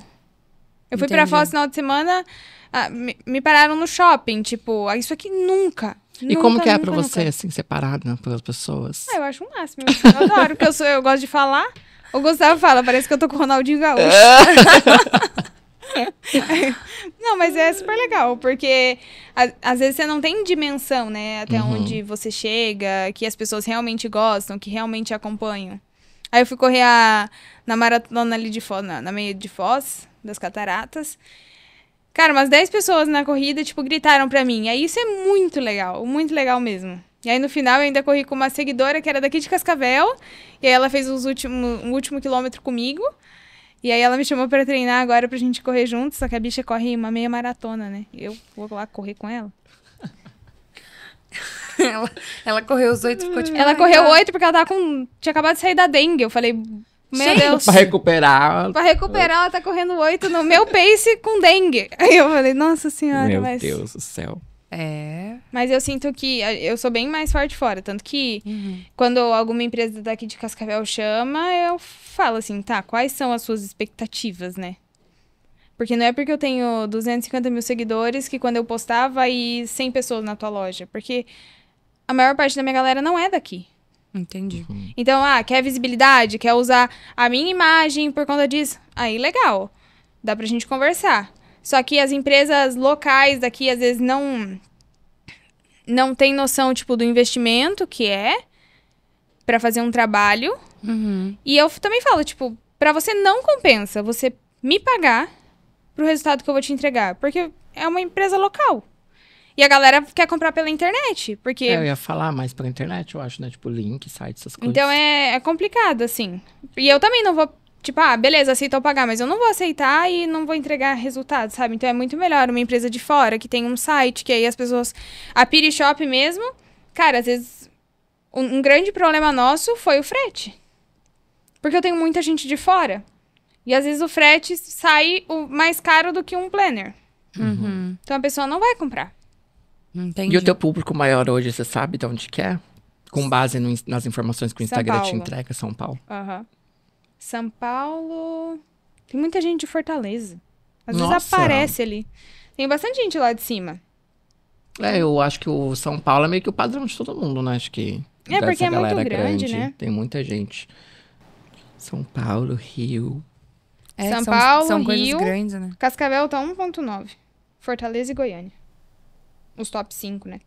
Eu fui Entendi. pra Foz no final de semana, ah, me, me pararam no shopping, tipo, ah, isso aqui nunca, e nunca, como que é nunca, pra você, assim, separada pelas pessoas? Ah, eu acho o máximo. Eu adoro, porque eu, sou, eu gosto de falar. O Gustavo fala, parece que eu tô com o Ronaldinho Gaúcho. É. <laughs> não, mas é super legal, porque a, às vezes você não tem dimensão, né? Até uhum. onde você chega, que as pessoas realmente gostam, que realmente acompanham. Aí eu fui correr a, na maratona ali de Foz, na, na meia de Foz, das cataratas. Cara, umas 10 pessoas na corrida, tipo, gritaram pra mim. Aí isso é muito legal, muito legal mesmo. E aí no final eu ainda corri com uma seguidora que era daqui de Cascavel. E aí ela fez os último, um último quilômetro comigo. E aí ela me chamou para treinar agora pra gente correr juntos só que a bicha corre uma meia maratona, né? Eu vou lá correr com ela. <laughs> ela, ela correu os oito, ficou tipo... Ela correu oito porque ela tava com... Tinha acabado de sair da dengue. Eu falei, meu Sim. Deus. Pra recuperar. Pra recuperar, ela tá correndo oito no meu pace com dengue. <laughs> Aí eu falei, nossa senhora, meu mas... Deus do céu. É. Mas eu sinto que eu sou bem mais forte fora. Tanto que uhum. quando alguma empresa daqui de Cascavel chama, eu falo assim, tá, quais são as suas expectativas, né? Porque não é porque eu tenho 250 mil seguidores que quando eu postava vai 100 pessoas na tua loja. Porque a maior parte da minha galera não é daqui. Entendi. Uhum. Então, ah, quer visibilidade, quer usar a minha imagem por conta disso. Aí, legal. Dá pra gente conversar. Só que as empresas locais daqui às vezes não não tem noção tipo do investimento que é para fazer um trabalho. Uhum. E eu também falo tipo para você não compensa você me pagar pro resultado que eu vou te entregar, porque é uma empresa local. E a galera quer comprar pela internet, porque... É, eu ia falar mais pela internet, eu acho, né? Tipo, link, site, essas coisas. Então, é, é complicado, assim. E eu também não vou tipo, ah, beleza, aceitou pagar, mas eu não vou aceitar e não vou entregar resultado, sabe? Então é muito melhor uma empresa de fora que tem um site, que aí as pessoas. A Piri Shop mesmo, cara, às vezes. Um, um grande problema nosso foi o frete. Porque eu tenho muita gente de fora. E às vezes o frete sai o mais caro do que um planner. Uhum. uhum. Então a pessoa não vai comprar. Entendi. E o teu público maior hoje, você sabe de onde que é? Com base no, nas informações que o Instagram te entrega, São Paulo. Aham. Uhum. São Paulo. Tem muita gente de Fortaleza. Às Nossa. vezes aparece ali. Tem bastante gente lá de cima. É, eu acho que o São Paulo é meio que o padrão de todo mundo, né? Acho que. É, porque é muito grande, grande, né? Tem muita gente. São Paulo, Rio. É, São, são Paulo, são Rio. Grandes, né? Cascavel tá 1,9. Fortaleza e Goiânia. Os top 5, né?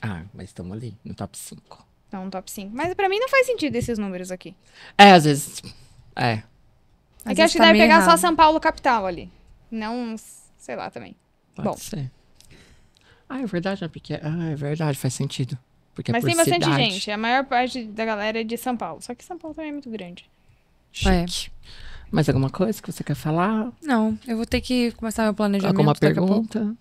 Ah, mas estamos ali, no top 5. Não, top 5. Mas pra mim não faz sentido esses números aqui. É, às vezes. É. é às é que acho que tá deve pegar errado. só São Paulo capital ali. Não, sei lá também. Pode Bom. Ser. Ah, é verdade, né? Porque. É? Ah, é verdade, faz sentido. Porque é Mas é tem bastante cidade. gente. A maior parte da galera é de São Paulo. Só que São Paulo também é muito grande. Chique. É. Mais alguma coisa que você quer falar? Não, eu vou ter que começar meu planejamento. Alguma pergunta?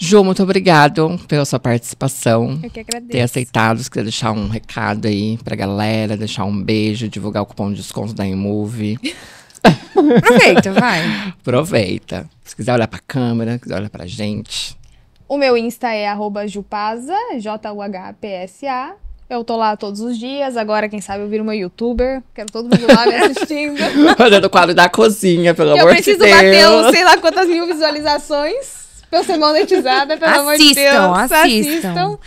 Ju, muito obrigado pela sua participação. Eu que agradeço. Ter aceitado. Se quiser deixar um recado aí pra galera, deixar um beijo, divulgar o cupom de desconto da Imove. <laughs> Aproveita, vai. Aproveita. Se quiser olhar pra câmera, se quiser olhar pra gente. O meu Insta é Jupasa, J-U-H-P-S-A. Eu tô lá todos os dias, agora, quem sabe, eu viro uma youtuber. Quero todo mundo lá me <laughs> assistindo. Fazendo o quadro da cozinha, pelo eu amor de Deus. Eu preciso bater sei lá quantas mil visualizações pra eu ser monetizada, pelo assistam, amor de Deus. Assistam, assistam.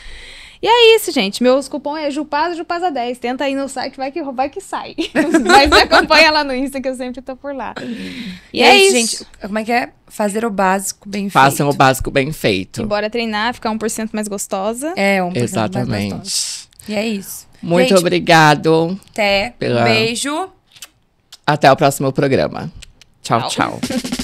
E é isso, gente. Meus cupom é Jupasa, Jupasa 10. Tenta aí no site, vai que, vai que sai. <laughs> Mas me acompanha lá no Insta, que eu sempre tô por lá. E, e é, é isso, gente. Como é que é? Fazer o básico bem Façam feito. Façam o básico bem feito. E bora treinar, ficar 1% mais gostosa. É, 1% Exatamente. mais gostosa. E é isso. Muito gente, obrigado. Até. Pela... Um beijo. Até o próximo programa. tchau. tchau. tchau. <laughs>